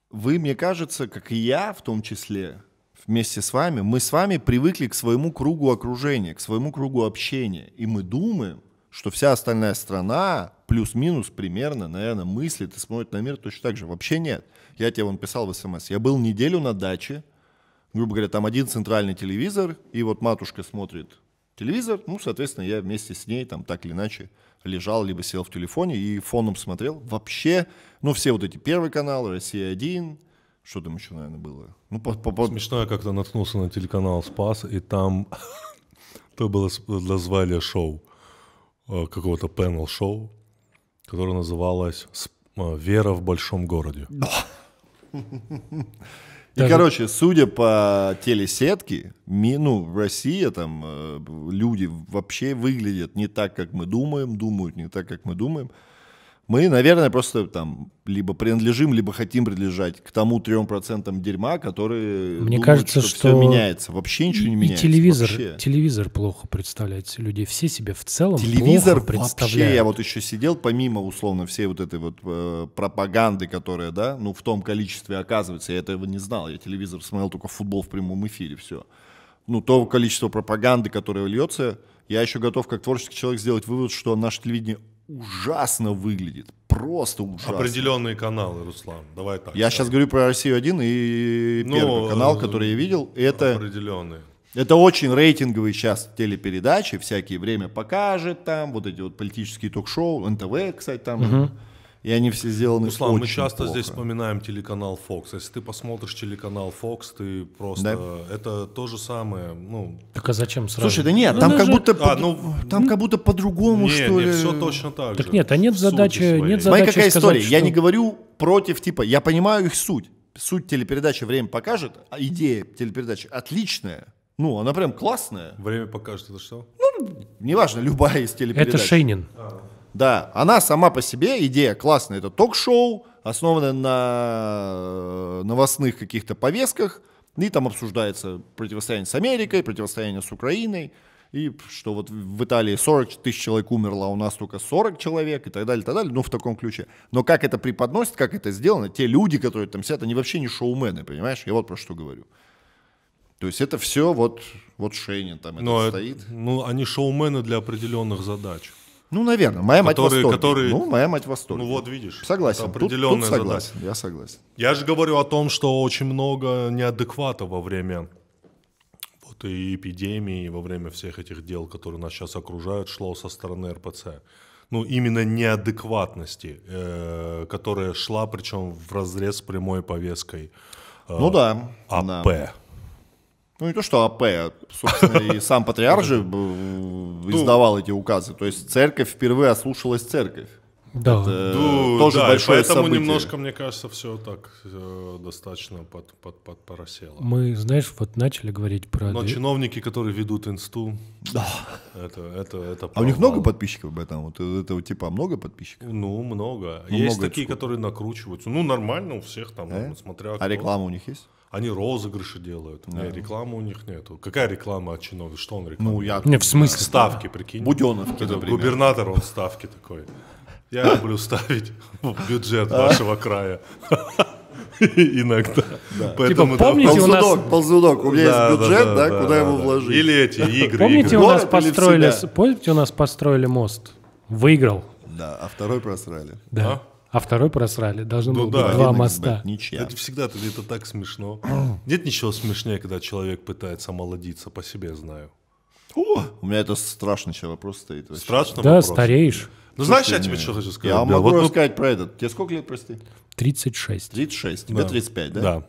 вы, мне кажется, как и я в том числе, вместе с вами, мы с вами привыкли к своему кругу окружения, к своему кругу общения. И мы думаем, что вся остальная страна плюс-минус примерно, наверное, мыслит и смотрит на мир точно так же. Вообще нет. Я тебе вон писал в смс. Эм я был неделю на даче, грубо говоря, там один центральный телевизор, и вот матушка смотрит телевизор, ну, соответственно, я вместе с ней там так или иначе лежал, либо сел в телефоне и фоном смотрел. Вообще, ну, все вот эти первый канал, «Россия-1», что там еще, наверное, было? Ну, по, по, по... Смешно, я как-то наткнулся на телеканал «Спас», и там то было, назвали шоу, э, какого-то панел-шоу, которое называлось э, «Вера в большом городе». И, Даже... короче, судя по телесетке, ми, ну, Россия России там э, люди вообще выглядят не так, как мы думаем, думают не так, как мы думаем. Мы, наверное, просто там либо принадлежим, либо хотим принадлежать к тому трем процентам дерьма, которые Мне думают, кажется, что, что все меняется. Вообще ничего не меняется. И телевизор, телевизор плохо представляет люди Все себе в целом телевизор плохо представляют. вообще. Я вот еще сидел, помимо, условно, всей вот этой вот э, пропаганды, которая, да, ну, в том количестве оказывается. Я этого не знал. Я телевизор смотрел только футбол в прямом эфире, все. Ну, то количество пропаганды, которое льется, я еще готов как творческий человек сделать вывод, что наше телевидение ужасно выглядит. Просто ужасно. Определенные каналы, Руслан. Давай так. Я так. сейчас говорю про Россию 1 и ну, первый канал, который я видел. Это определенные. Это очень рейтинговые сейчас телепередачи, всякие время покажет там, вот эти вот политические ток-шоу, НТВ, кстати, там. Угу и они все сделаны Руслан, ну, очень мы часто плохо. здесь вспоминаем телеканал Fox. Если ты посмотришь телеканал Fox, ты просто... Да? Это то же самое, ну... Так а зачем сразу? Слушай, да нет, ну, там, даже... как, будто а, по... ну... там как будто по-другому, что не, ли. все точно так Так же. нет, а нет задачи... Нет задачи Смотри, какая сказать, история. Что... Я не говорю против, типа, я понимаю их суть. Суть телепередачи «Время покажет», а идея телепередачи отличная. Ну, она прям классная. «Время покажет» это что? Ну, неважно, любая из телепередач. Это Шейнин. А. Да, она сама по себе, идея классная, это ток-шоу, основанное на э, новостных каких-то повестках, и там обсуждается противостояние с Америкой, противостояние с Украиной, и что вот в Италии 40 тысяч человек умерло, а у нас только 40 человек и так далее, и так далее, ну в таком ключе. Но как это преподносит, как это сделано, те люди, которые там сидят, они вообще не шоумены, понимаешь? Я вот про что говорю. То есть это все вот, вот Шейнин там это стоит. Ну, они шоумены для определенных задач. Ну, наверное, моя которые, мать восторге. Которые... Ну, моя мать восторге. Ну, вот видишь. Согласен. определенная тут, тут согласен. Задача. Я согласен. Я же говорю о том, что очень много неадеквата во время вот и эпидемии, и во время всех этих дел, которые нас сейчас окружают, шло со стороны РПЦ. Ну, именно неадекватности, э, которая шла, причем в разрез с прямой повесткой. Э, ну да. АП. Да. Ну, не то, что АП, а, собственно, и сам патриарх же ну. издавал эти указы. То есть церковь впервые ослушалась церковь. Да. Это ну, тоже да, большое поэтому немножко, мне кажется, все так достаточно под, под, под поросело. Мы, знаешь, вот начали говорить про... Но чиновники, которые ведут инсту, да. это, это, это А у них много подписчиков об этом? Вот этого типа а много подписчиков? Ну, много. Ну, есть такие, типа. которые накручиваются. Ну, нормально у всех там, э? смотря... А реклама у них есть? Они розыгрыши делают, да. рекламы у них нету. Какая реклама от чиновника? Что он ну, рекламирует? Ну, я... Не, в смысле? Ставки, прикинь. Буденовки, Это например. губернатор, он ставки такой. Я люблю ставить в бюджет вашего края. Иногда. Поэтому, типа, помните у нас... ползунок, у меня есть бюджет, да, куда да, его да. вложить. Или эти игры. Помните, у нас построили, помните, у нас построили мост? Выиграл. Да, а второй просрали. Да. А? а второй просрали. должны ну, было да, быть два моста. Блядь, ничья. Это всегда это, это так смешно. Нет ничего смешнее, когда человек пытается молодиться, по себе знаю. О! У меня это страшный сейчас вопрос стоит. Вообще. Страшно Да, вопрос. стареешь. Ну, знаешь, я тебе что хочу сказать? Я могу вот рассказать вот... про этот. Тебе сколько лет, прости? 36. 36. Тебе да. 35, да? Да.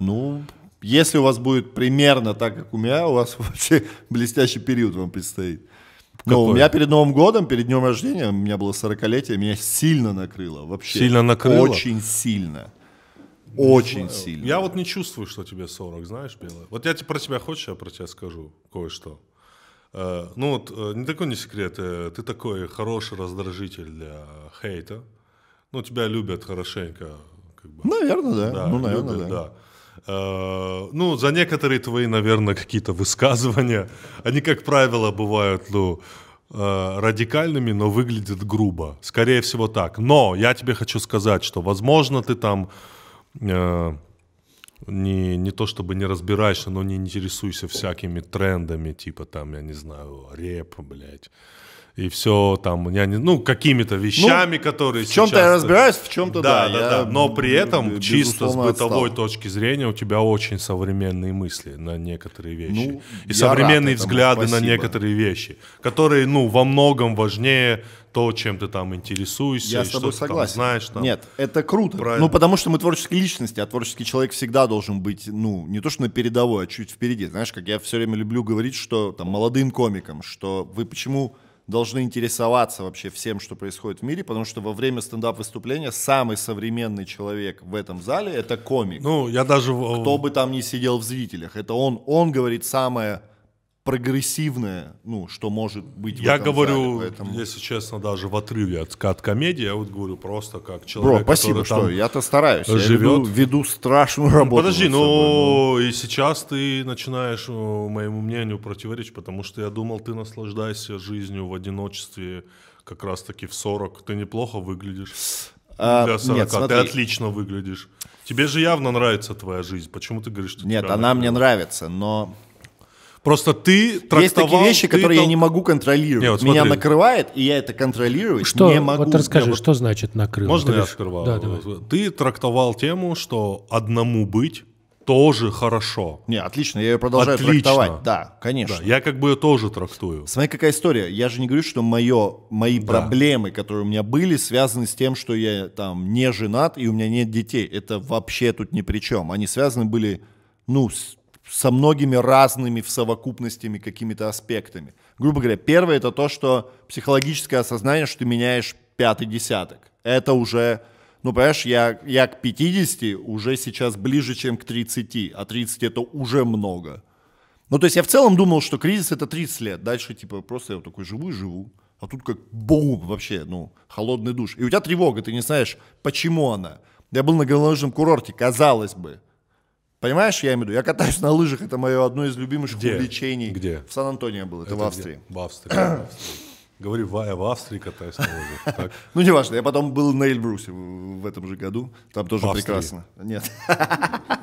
Ну, если у вас будет примерно так, как у меня, у вас вообще блестящий период вам предстоит. Ну, у меня перед Новым годом, перед днем рождения, у меня было 40-летие, меня сильно накрыло вообще. Сильно накрыло? Очень сильно. Очень я э, сильно. Я вот не чувствую, что тебе 40, знаешь, Белая. Вот я про тебя хочешь, я про тебя скажу кое-что. Э, ну вот, э, не такой не секрет, ты такой хороший раздражитель для хейта. Ну, тебя любят хорошенько. Как бы. Наверное, да. да ну, наверное, любят, да. да. Э, ну, за некоторые твои, наверное, какие-то высказывания, они, как правило, бывают, ну, э, радикальными, но выглядят грубо. Скорее всего так. Но я тебе хочу сказать, что, возможно, ты там э, не, не то чтобы не разбираешься, но не интересуешься всякими трендами, типа там, я не знаю, реп, блядь и все там, я не, ну, какими-то ну, вещами, ну, которые В чем-то я э, разбираюсь, в чем-то да. Да, я, да, но при этом чисто с бытовой отстал. точки зрения у тебя очень современные мысли на некоторые ну, вещи. Ну, и современные взгляды спасибо. на некоторые вещи, которые, ну, во многом важнее то, чем ты там интересуешься, я с тобой согласен. там знаешь. Там. Нет, это круто. Ну, Правильно. Ну, потому что мы творческие личности, а творческий человек всегда должен быть, ну, не то что на передовой, а чуть впереди. Знаешь, как я все время люблю говорить, что там молодым комикам, что вы почему должны интересоваться вообще всем, что происходит в мире, потому что во время стендап-выступления самый современный человек в этом зале — это комик. Ну, я даже... Кто бы там ни сидел в зрителях, это он, он говорит самое прогрессивное, ну, что может быть. Я говорю, зале, поэтому... если честно, даже в отрыве от, от комедии, я вот говорю просто как человек, Бро, спасибо, что я-то стараюсь. Живет. Я веду, веду страшную работу. Ну, подожди, ну, собой, ну, и сейчас ты начинаешь э, моему мнению противоречить, потому что я думал, ты наслаждаешься жизнью в одиночестве как раз-таки в 40. Ты неплохо выглядишь. А, для 40. Нет, смотри. Ты отлично выглядишь. Тебе же явно нравится твоя жизнь. Почему ты говоришь, что Нет, она мне нравится, но Просто ты трактовал... Есть такие вещи, которые тол... я не могу контролировать. Не, вот Меня смотри. накрывает, и я это контролировать что? не могу. Вот расскажи, я что вот... значит накрыло? Можно ты я открывал? Да, давай. Ты трактовал тему, что одному быть тоже хорошо. Не, отлично, я ее продолжаю отлично. трактовать. Да, конечно. Да, я как бы ее тоже трактую. Смотри, какая история. Я же не говорю, что мое, мои да. проблемы, которые у меня были, связаны с тем, что я там не женат и у меня нет детей. Это вообще тут ни при чем. Они связаны были, ну, с со многими разными в совокупностями какими-то аспектами. Грубо говоря, первое это то, что психологическое осознание, что ты меняешь пятый десяток. Это уже, ну, понимаешь, я, я к 50 уже сейчас ближе, чем к 30, а 30 это уже много. Ну, то есть я в целом думал, что кризис это 30 лет, дальше типа просто я вот такой живу и живу. А тут как бум вообще, ну, холодный душ. И у тебя тревога, ты не знаешь, почему она. Я был на горнолыжном курорте, казалось бы, Понимаешь, я имею в виду, я катаюсь на лыжах, это мое одно из любимых где? увлечений. Где? В Сан-Антонио было, это, это в Австрии. Где? В Австрии. В Говори, Вая в Австрии катаюсь на лыжах. Ну, не важно. Я потом был на Эльбрусе в этом же году. Там тоже прекрасно. Нет.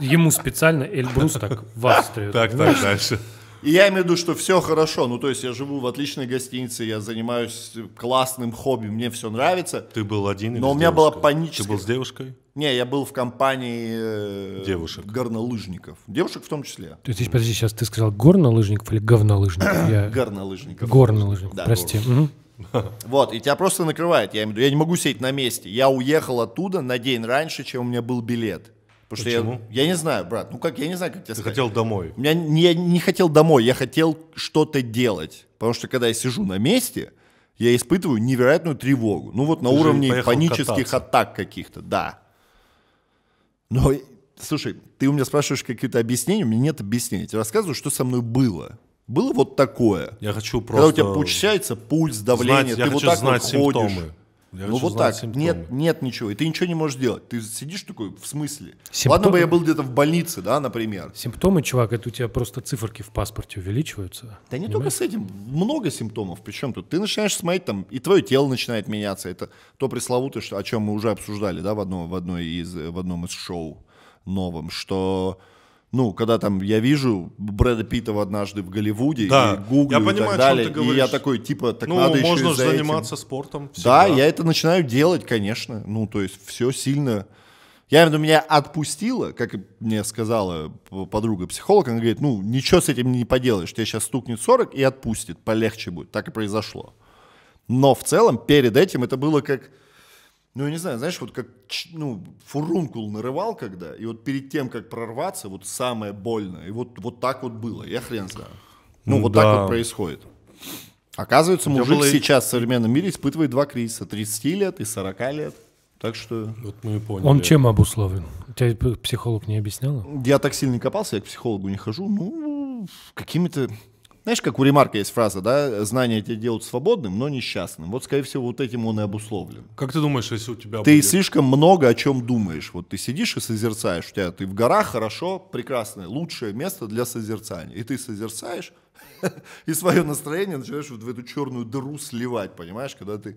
Ему специально Эльбрус так в Австрию. Так, так, дальше. И я имею в виду, что все хорошо. Ну, то есть я живу в отличной гостинице, я занимаюсь классным хобби, мне все нравится. Ты был один Но у меня была паническая... Ты был с девушкой? Не, я был в компании э, девушек. горнолыжников. Девушек в том числе. То есть, подожди, сейчас ты сказал горнолыжников или говнолыжников? Я... Горнолыжников. Горнолыжников, да, прости. Угу. Вот, и тебя просто накрывает. Я, я не могу сидеть на месте. Я уехал оттуда на день раньше, чем у меня был билет. Потому Почему? я, я не знаю, брат, ну как, я не знаю, как тебе Ты сказать. хотел домой. Я не, я не хотел домой, я хотел что-то делать. Потому что когда я сижу на месте, я испытываю невероятную тревогу. Ну вот на уровне панических кататься. атак каких-то, да. Но, слушай, ты у меня спрашиваешь какие-то объяснения, у меня нет объяснений. Я рассказываю, что со мной было. Было вот такое. Я хочу просто... Когда у тебя получается пульс, давление, знать, ты я вот хочу так знать вот ходишь. Я ну вот так, симптомы. нет, нет ничего, и ты ничего не можешь делать. Ты сидишь такой, в смысле? Симптомы... Ладно бы я был где-то в больнице, да, например. Симптомы, чувак, это у тебя просто циферки в паспорте увеличиваются. Да не понимаешь? только с этим, много симптомов, причем тут. Ты начинаешь смотреть там, и твое тело начинает меняться. Это то пресловутое, что, о чем мы уже обсуждали, да, в, одно, в, одной из, в одном из шоу новым, что ну, когда там я вижу Брэда Питта в однажды в Голливуде да. и гуглю я понимаю, и так далее, и я такой, типа, так ну, надо еще можно заниматься этим. спортом. Всегда. Да, я это начинаю делать, конечно, ну, то есть все сильно... Я виду меня отпустила, как мне сказала подруга-психолог, она говорит, ну, ничего с этим не поделаешь, тебе сейчас стукнет 40 и отпустит, полегче будет, так и произошло. Но в целом перед этим это было как ну, я не знаю, знаешь, вот как, ну, фурункул нарывал когда, и вот перед тем, как прорваться, вот самое больное, и вот, вот так вот было, я хрен знаю. Ну, ну вот да. так вот происходит. Оказывается, мужик было... сейчас в современном мире испытывает два кризиса, 30 лет и 40 лет. Так что... Вот мы и поняли. Он чем обусловлен? Тебя психолог не объяснял? Я так сильно не копался, я к психологу не хожу. Ну, какими-то знаешь, как у Ремарка есть фраза, да, знания тебя делают свободным, но несчастным. Вот, скорее всего, вот этим он и обусловлен. Как ты думаешь, если у тебя Ты будет... слишком много о чем думаешь. Вот ты сидишь и созерцаешь, у тебя ты в горах, хорошо, прекрасное, лучшее место для созерцания. И ты созерцаешь, и свое настроение начинаешь вот в эту черную дыру сливать, понимаешь, когда ты...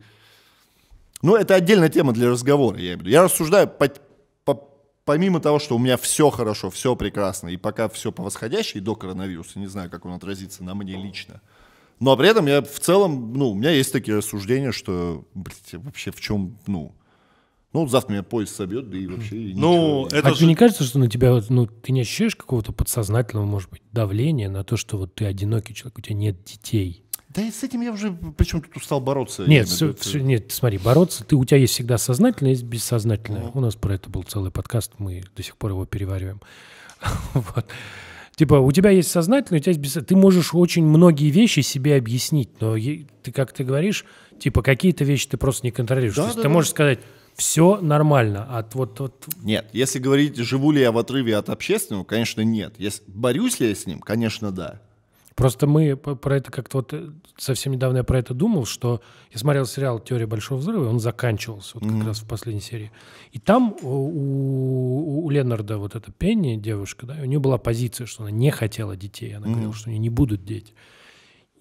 Ну, это отдельная тема для разговора, я имею в виду. Я рассуждаю помимо того, что у меня все хорошо, все прекрасно, и пока все по восходящей до коронавируса, не знаю, как он отразится на мне лично, но при этом я в целом, ну, у меня есть такие рассуждения, что, блядь, вообще в чем, ну, ну, завтра меня поезд собьет, да и вообще ну, ничего. это А же... тебе не кажется, что на тебя, ну, ты не ощущаешь какого-то подсознательного, может быть, давления на то, что вот ты одинокий человек, у тебя нет детей? Да и с этим я уже, причем тут устал бороться. Нет, с, с, нет, смотри, бороться, ты, у тебя есть всегда сознательное, есть бессознательное. Ну. У нас про это был целый подкаст, мы до сих пор его перевариваем. вот. Типа, у тебя есть сознательное, у тебя есть бессознательное. Ты можешь очень многие вещи себе объяснить, но ты, как ты говоришь, типа, какие-то вещи ты просто не контролируешь. Да, То есть да, ты да. можешь сказать, все нормально. От а вот, вот... Нет, если говорить, живу ли я в отрыве от общественного, конечно, нет. Если, борюсь ли я с ним, конечно, да. Просто мы про это как-то вот э, совсем недавно я про это думал, что я смотрел сериал «Теория большого взрыва», и он заканчивался вот как mm-hmm. раз в последней серии. И там у, у Ленарда вот эта Пенни, девушка, да, у нее была позиция, что она не хотела детей. Она mm-hmm. говорила, что у нее не будут дети.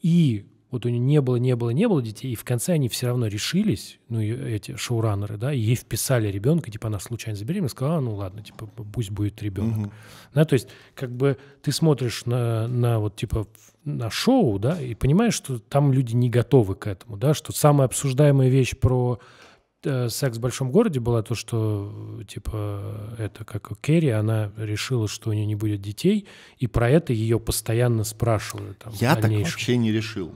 И вот у нее не было, не было, не было детей, и в конце они все равно решились, ну, эти шоураннеры, да, и ей вписали ребенка, типа она случайно забеременела, сказала, «А, ну ладно, типа пусть будет ребенок. Угу. Ну, да, то есть как бы ты смотришь на, на вот типа на шоу, да, и понимаешь, что там люди не готовы к этому, да, что самая обсуждаемая вещь про э, секс в большом городе была то, что, типа, это как у Керри, она решила, что у нее не будет детей, и про это ее постоянно спрашивают. Там, Я так вообще не решил.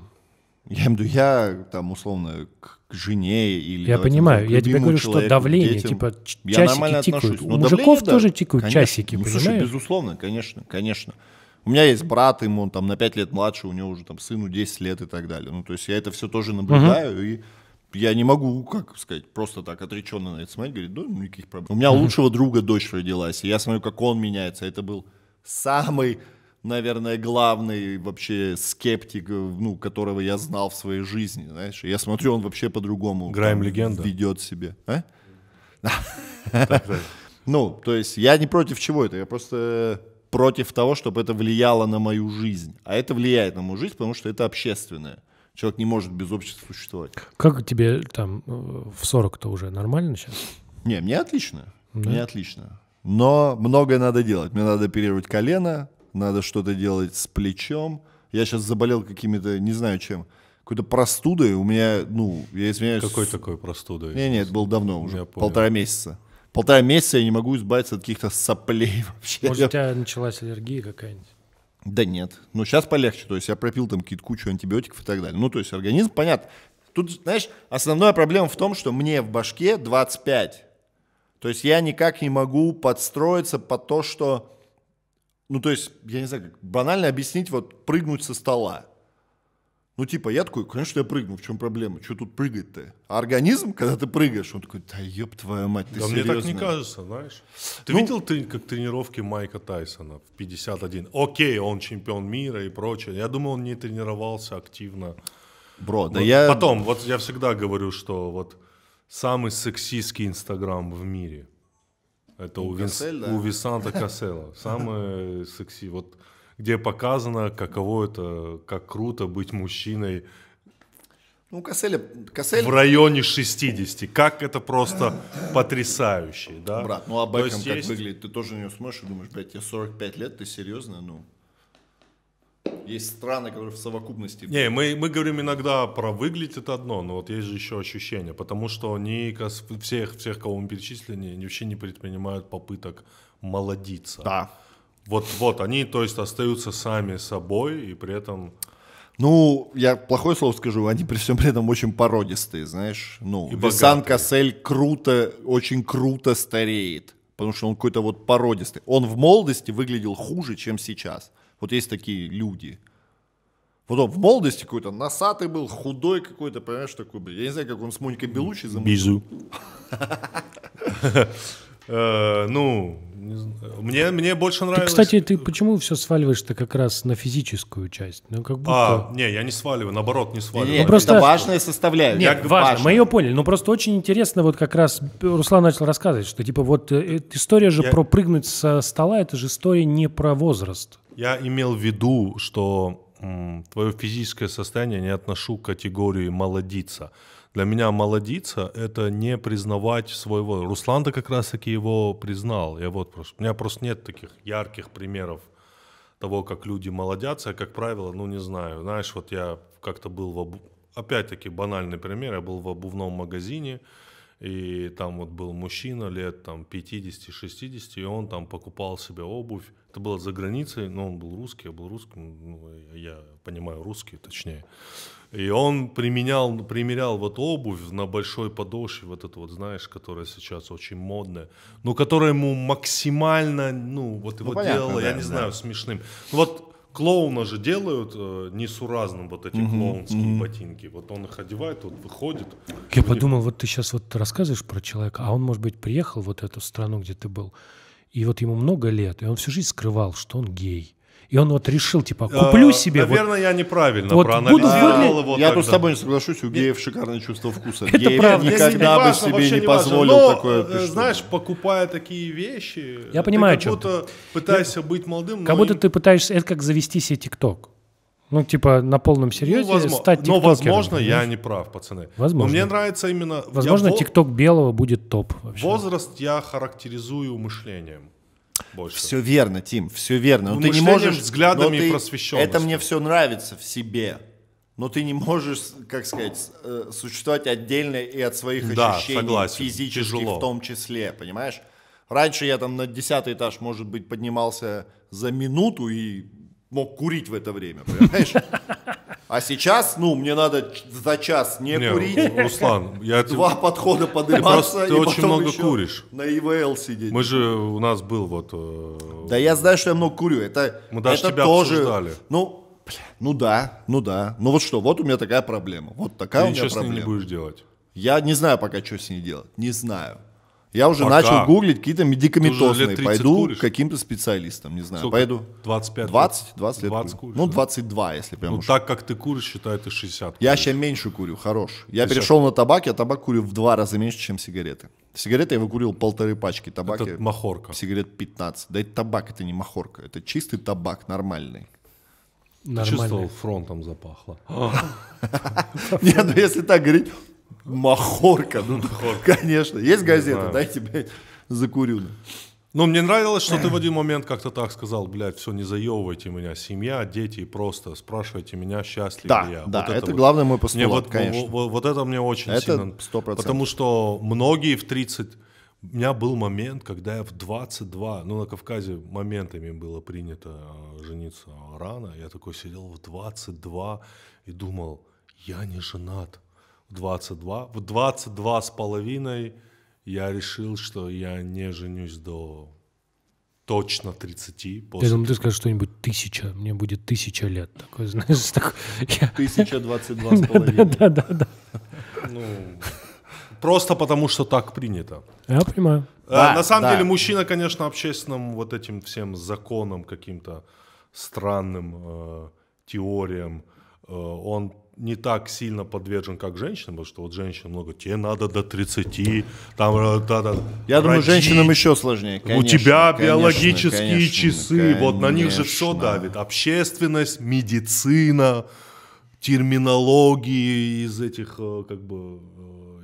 Я я там условно к жене или... Я понимаю, я тебе говорю, человеку, что давление, детям. типа часики я нормально тикают. Отношусь. Но мужиков давление, тоже да, тикают конечно, часики, ну, понимаешь? Слушай, безусловно, конечно, конечно. У меня есть брат, ему он там на 5 лет младше, у него уже там сыну 10 лет и так далее. Ну, то есть я это все тоже наблюдаю угу. и я не могу, как сказать, просто так отреченно на это смотреть, говорит, ну, никаких проблем. У меня mm лучшего друга дочь родилась, и я смотрю, как он меняется. Это был самый, наверное, главный вообще скептик, ну, которого я знал в своей жизни, знаешь. Я смотрю, он вообще по-другому Граем легенда. ведет себе. А? Ну, то есть я не против чего это, я просто э, против того, чтобы это влияло на мою жизнь. А это влияет на мою жизнь, потому что это общественное. Человек не может без общества существовать. Как тебе там э, в 40-то уже нормально сейчас? Не, мне отлично. Да? Мне отлично. Но многое надо делать. Мне надо оперировать колено, надо что-то делать с плечом. Я сейчас заболел какими-то, не знаю чем, какой-то простудой. У меня, ну, я извиняюсь. Какой с... такой простудой? Не, нет, это было давно уже, полтора месяца полтора месяца я не могу избавиться от каких-то соплей вообще. Может, у тебя началась аллергия какая-нибудь? Да нет. Ну, сейчас полегче. То есть я пропил там какие-то кучу антибиотиков и так далее. Ну, то есть организм, понятно. Тут, знаешь, основная проблема в том, что мне в башке 25. То есть я никак не могу подстроиться по то, что... Ну, то есть, я не знаю, как банально объяснить, вот прыгнуть со стола. Ну, типа, я такой, конечно, я прыгну, в чем проблема? Что тут прыгать-то? А организм, когда ты прыгаешь, он такой, да ёб твою мать, ты Да серьезно? мне так не кажется, знаешь. Ты ну, видел как тренировки Майка Тайсона в 51? Окей, он чемпион мира и прочее. Я думаю, он не тренировался активно. Бро, да вот я... Потом, вот я всегда говорю, что вот самый сексистский инстаграм в мире. Это у, Кассель, Винс... да? у Висанта Кассела. Самый секси. Вот где показано, каково это, как круто быть мужчиной ну, Кассель, Кассель... В районе 60. Как это просто потрясающе, да? Брат, ну а Бекхэм как выглядит, ты тоже не смотришь и думаешь, блядь, тебе 45 лет, ты серьезно? Ну, есть страны, которые в совокупности... Не, мы, мы говорим иногда про выглядит это одно, но вот есть же еще ощущение, потому что они, всех, всех, кого мы перечислили, они вообще не предпринимают попыток молодиться. Да. Вот, вот, они, то есть, остаются сами собой и при этом... Ну, я плохое слово скажу, они при всем при этом очень породистые, знаешь. Ну, и Висан Кассель круто, очень круто стареет, потому что он какой-то вот породистый. Он в молодости выглядел хуже, чем сейчас. Вот есть такие люди. Вот он в молодости какой-то носатый был, худой какой-то, понимаешь, такой, блин. Я не знаю, как он с Монькой Белучи замутил. Бизу. Э, ну, не... Мне, мне больше нравится. Кстати, ты э, почему все сваливаешь-то как раз на физическую часть? Ну, как а, будто... А, не, я не сваливаю, наоборот, не сваливаю. Нет, ну, просто... Это важная составляющая. Нет, важно, важно, мы ее поняли. Но ну, просто очень интересно, вот как раз Руслан начал рассказывать, что типа вот э, э, история же я... про прыгнуть со стола, это же история не про возраст. Я имел в виду, что м, твое физическое состояние не отношу к категории молодиться для меня молодиться — это не признавать своего. Руслан-то как раз-таки его признал. Я вот просто, у меня просто нет таких ярких примеров того, как люди молодятся. Я, а, как правило, ну не знаю, знаешь, вот я как-то был в обу... Опять-таки банальный пример. Я был в обувном магазине, и там вот был мужчина лет там 50-60, и он там покупал себе обувь. Это было за границей, но он был русский, я был русским, ну, я понимаю русский точнее. И он применял, примерял вот обувь на большой подошве, вот эту вот, знаешь, которая сейчас очень модная, но которая ему максимально, ну, вот ну, его ну, понятно, делала, да, я не да. знаю, смешным. Вот Клоуна же делают э, несуразным вот эти угу, клоунские угу. ботинки. Вот он их одевает, вот выходит. Я подумал, них... вот ты сейчас вот рассказываешь про человека, а он, может быть, приехал вот эту страну, где ты был, и вот ему много лет, и он всю жизнь скрывал, что он гей. И он вот решил, типа, а, куплю себе... Наверное, вот, я неправильно вот проанализировал буду его Я тут с тобой не соглашусь, у геев шикарное чувство вкуса. Это Геев правда. никогда бы себе не позволил такое. Э, знаешь, покупая такие вещи... Я понимаю, Как будто пытаешься быть молодым, Как будто ты пытаешься... Это как завести себе ТикТок. Ну, типа, на полном ну, серьезе ну, возможно, стать Но, возможно, я не прав, пацаны. Возможно. Но мне нравится именно... Возможно, я... ТикТок белого будет топ. Вообще. Возраст я характеризую мышлением больше. Все верно, Тим, все верно. Но ну, ты не можешь взглядами ты, просвещенности. Это мне все нравится в себе. Но ты не можешь, как сказать, э, существовать отдельно и от своих да, ощущений согласен, физических тяжело. в том числе, понимаешь? Раньше я там на 10 этаж, может быть, поднимался за минуту и мог курить в это время, понимаешь? А сейчас, ну, мне надо за час не, не курить. Руслан, я... Два подхода подниматься. Ты, ты очень много куришь. На ИВЛ сидеть. Мы же, у нас был вот... Э... Да я знаю, что я много курю. Это, Мы даже это тебя тоже, обсуждали. Ну, бля, ну да, ну да. Ну вот что, вот у меня такая проблема. Вот такая ты у меня проблема. Ты ничего с ней не будешь делать. Я не знаю пока, что с ней делать. Не знаю. Я уже Пока. начал гуглить какие-то медикаментозные. Пойду к каким-то специалистам, не знаю. Сколько? Пойду. 25 20? 20 лет 20 курю. куришь, Ну, да? 22, если прям Ну, уж. так как ты куришь, считай, ты 60 Я сейчас меньше курю, хорош. Я 50. перешел на табак, я табак курю в два раза меньше, чем сигареты. Сигареты я выкурил полторы пачки, табака. Это махорка. Сигарет 15. Да это табак, это не махорка, это чистый табак, нормальный. Ты чувствовал, фронтом запахло. Нет, ну если так говорить, Махорка, ну, Махорка. конечно. Есть газета, да, тебе закурю. Ну, мне нравилось, что ты в один момент как-то так сказал, блядь, все, не заебывайте меня, семья, дети, просто спрашивайте меня, счастлив да, ли я. Да, вот это, это вот. главный мой постулат, мне вот, конечно. Вот, вот, вот это мне очень это сильно... 100%. Потому что многие в 30... У меня был момент, когда я в 22, ну на Кавказе моментами было принято а, жениться рано, я такой сидел в 22 и думал, я не женат в 22. В 22 с половиной я решил, что я не женюсь до точно 30. После... Я думаю, ты скажешь что-нибудь тысяча, мне будет тысяча лет. Такой, знаешь, такой... Тысяча двадцать два с половиной. Да-да-да. Ну, просто потому, что так принято. Я понимаю. Э, да, На самом да. деле, мужчина, конечно, общественным вот этим всем законом каким-то странным э, теориям, э, он не так сильно подвержен, как женщинам, потому что вот женщин много, тебе надо до 30, там, э, да, да, Я родить. думаю, женщинам еще сложнее. Конечно, У тебя конечно, биологические конечно, часы, конечно. вот на них же все давит. Общественность, медицина, терминологии из этих, э, как бы,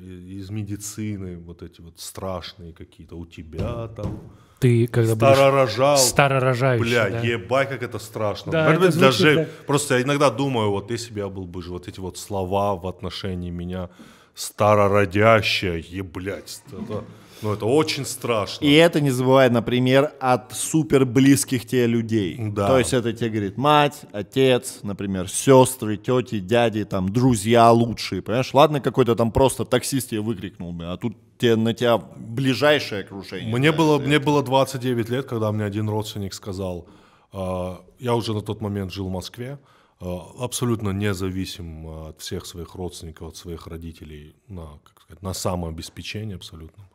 э, из медицины, вот эти вот страшные какие-то. У тебя там ты когда Старорожал, будешь... Старорожающий. Бля, да. ебать, как это страшно. Да, Может, это даже... Так. Просто я иногда думаю, вот если бы я был бы же, вот эти вот слова в отношении меня старородящая, еблять. Это... Ну, это очень страшно. И это не забывай, например, от супер близких тебе людей. Да. То есть это тебе говорит мать, отец, например, сестры, тети, дяди, там, друзья лучшие, понимаешь? Ладно, какой-то там просто таксист тебе выкрикнул, а тут тебе, на тебя ближайшее окружение. Мне, да, было, мне было 29 лет, когда мне один родственник сказал, э, я уже на тот момент жил в Москве, а, абсолютно независим а, от всех своих родственников, от своих родителей на, как сказать, на самообеспечение абсолютно.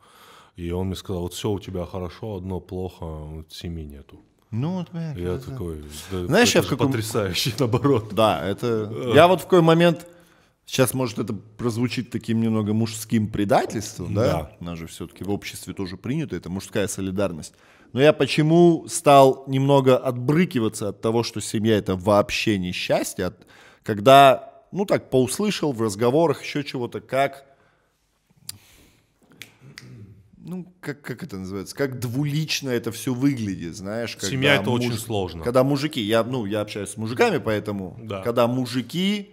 И он мне сказал, вот все у тебя хорошо, одно плохо, вот семьи нету. Ну, вот, блядь, я это... такой, да, знаешь, это я в каком... потрясающий, наоборот. Да, это. Э. Я вот в какой момент сейчас может это прозвучит таким немного мужским предательством, да? да. У нас же все-таки в обществе тоже принято это мужская солидарность. Но я почему стал немного отбрыкиваться от того, что семья это вообще не счастье, от... когда ну так поуслышал в разговорах еще чего-то как ну, как, как это называется, как двулично это все выглядит, знаешь. Когда Семья это муж... очень сложно. Когда мужики, я, ну, я общаюсь с мужиками, поэтому, да. когда мужики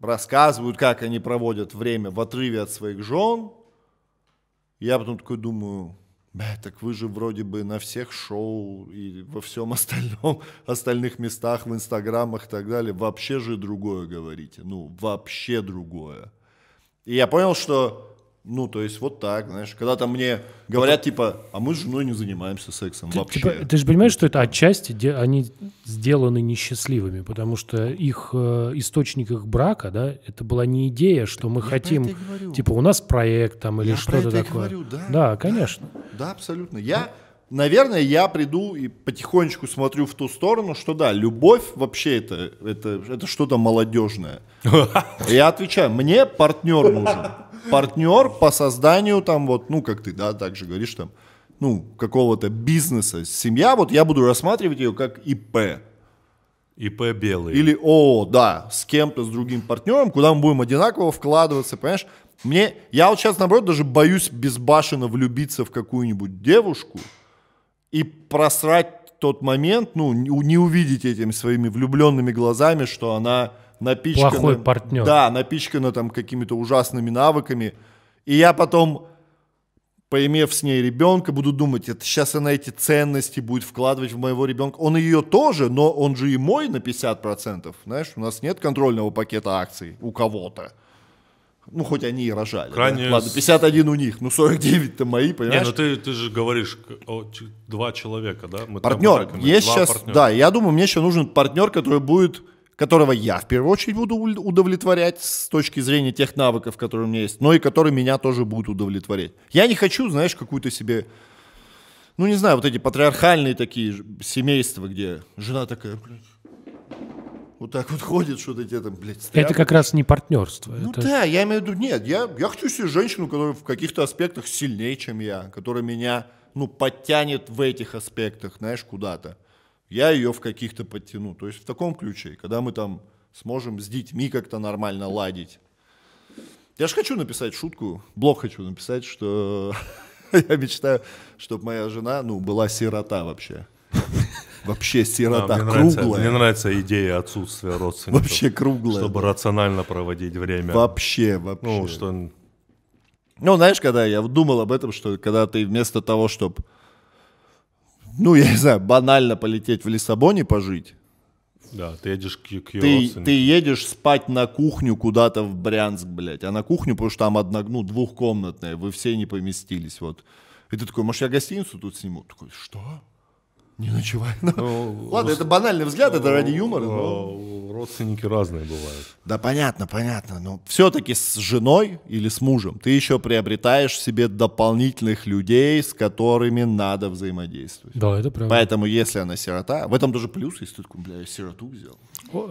рассказывают, как они проводят время в отрыве от своих жен, я потом такой думаю, бля так вы же вроде бы на всех шоу и во всем остальном, остальных местах, в инстаграмах и так далее, вообще же другое говорите, ну, вообще другое. И я понял, что ну, то есть вот так, знаешь, когда там мне говорят, типа, а мы с женой не занимаемся сексом ты, вообще. Типа, ты же понимаешь, что это отчасти де- они сделаны несчастливыми, потому что их э, источник их брака, да, это была не идея, что мы хотим, типа, у нас проект там или я что-то такое. Говорю, да, да, конечно. Да, да абсолютно. Я, наверное, я приду и потихонечку смотрю в ту сторону, что да, любовь вообще это, это, это что-то молодежное. Я отвечаю, мне партнер нужен партнер по созданию там вот, ну, как ты, да, также говоришь там, ну, какого-то бизнеса, семья, вот я буду рассматривать ее как ИП. ИП белый. Или ООО, да, с кем-то, с другим партнером, куда мы будем одинаково вкладываться, понимаешь? Мне, я вот сейчас, наоборот, даже боюсь безбашенно влюбиться в какую-нибудь девушку и просрать тот момент, ну, не увидеть этими своими влюбленными глазами, что она напичкана... Плохой партнер. Да, напичкана там какими-то ужасными навыками. И я потом, поимев с ней ребенка, буду думать, это сейчас она эти ценности будет вкладывать в моего ребенка. Он ее тоже, но он же и мой на 50%. Знаешь, у нас нет контрольного пакета акций у кого-то. Ну, хоть они и рожали. Крайне... Да? Ладно, 51 у них, ну 49-то мои, понимаешь? Не, ну ты, ты же говоришь, о, два человека, да? Мы партнер. Есть сейчас, партнера. да, я думаю, мне еще нужен партнер, который будет которого я в первую очередь буду удовлетворять с точки зрения тех навыков, которые у меня есть, но и которые меня тоже будут удовлетворять. Я не хочу, знаешь, какую-то себе, ну не знаю, вот эти патриархальные такие семейства, где жена такая, вот так вот ходит, что-то где там, блядь, стряпает. Это как раз не партнерство. Ну это... да, я имею в виду, нет, я, я хочу себе женщину, которая в каких-то аспектах сильнее, чем я, которая меня, ну, подтянет в этих аспектах, знаешь, куда-то я ее в каких-то подтяну. То есть в таком ключе, когда мы там сможем с детьми как-то нормально ладить. Я же хочу написать шутку, блог хочу написать, что я мечтаю, чтобы моя жена, ну, была сирота вообще. Вообще сирота а, мне круглая. Нравится, мне нравится идея отсутствия родственников. Вообще круглая. Чтобы рационально проводить время. Вообще, вообще. Ну, что... ну, знаешь, когда я думал об этом, что когда ты вместо того, чтобы ну, я не знаю, банально полететь в Лиссабоне пожить. Да, ты едешь к, к ты, ты едешь спать на кухню куда-то в Брянск, блядь. А на кухню, потому что там одна, ну, двухкомнатная, вы все не поместились, вот. И ты такой, может, я гостиницу тут сниму? Такой, что? Не ночевать. Ну, ну, Ладно, это банальный взгляд, это ради юмора. Ну, но... Родственники разные бывают. Да, понятно, понятно. Но все-таки с женой или с мужем ты еще приобретаешь себе дополнительных людей, с которыми надо взаимодействовать. Да, это правда. Поэтому, если она сирота, в этом тоже плюс, если ты, бля, сироту взял. О.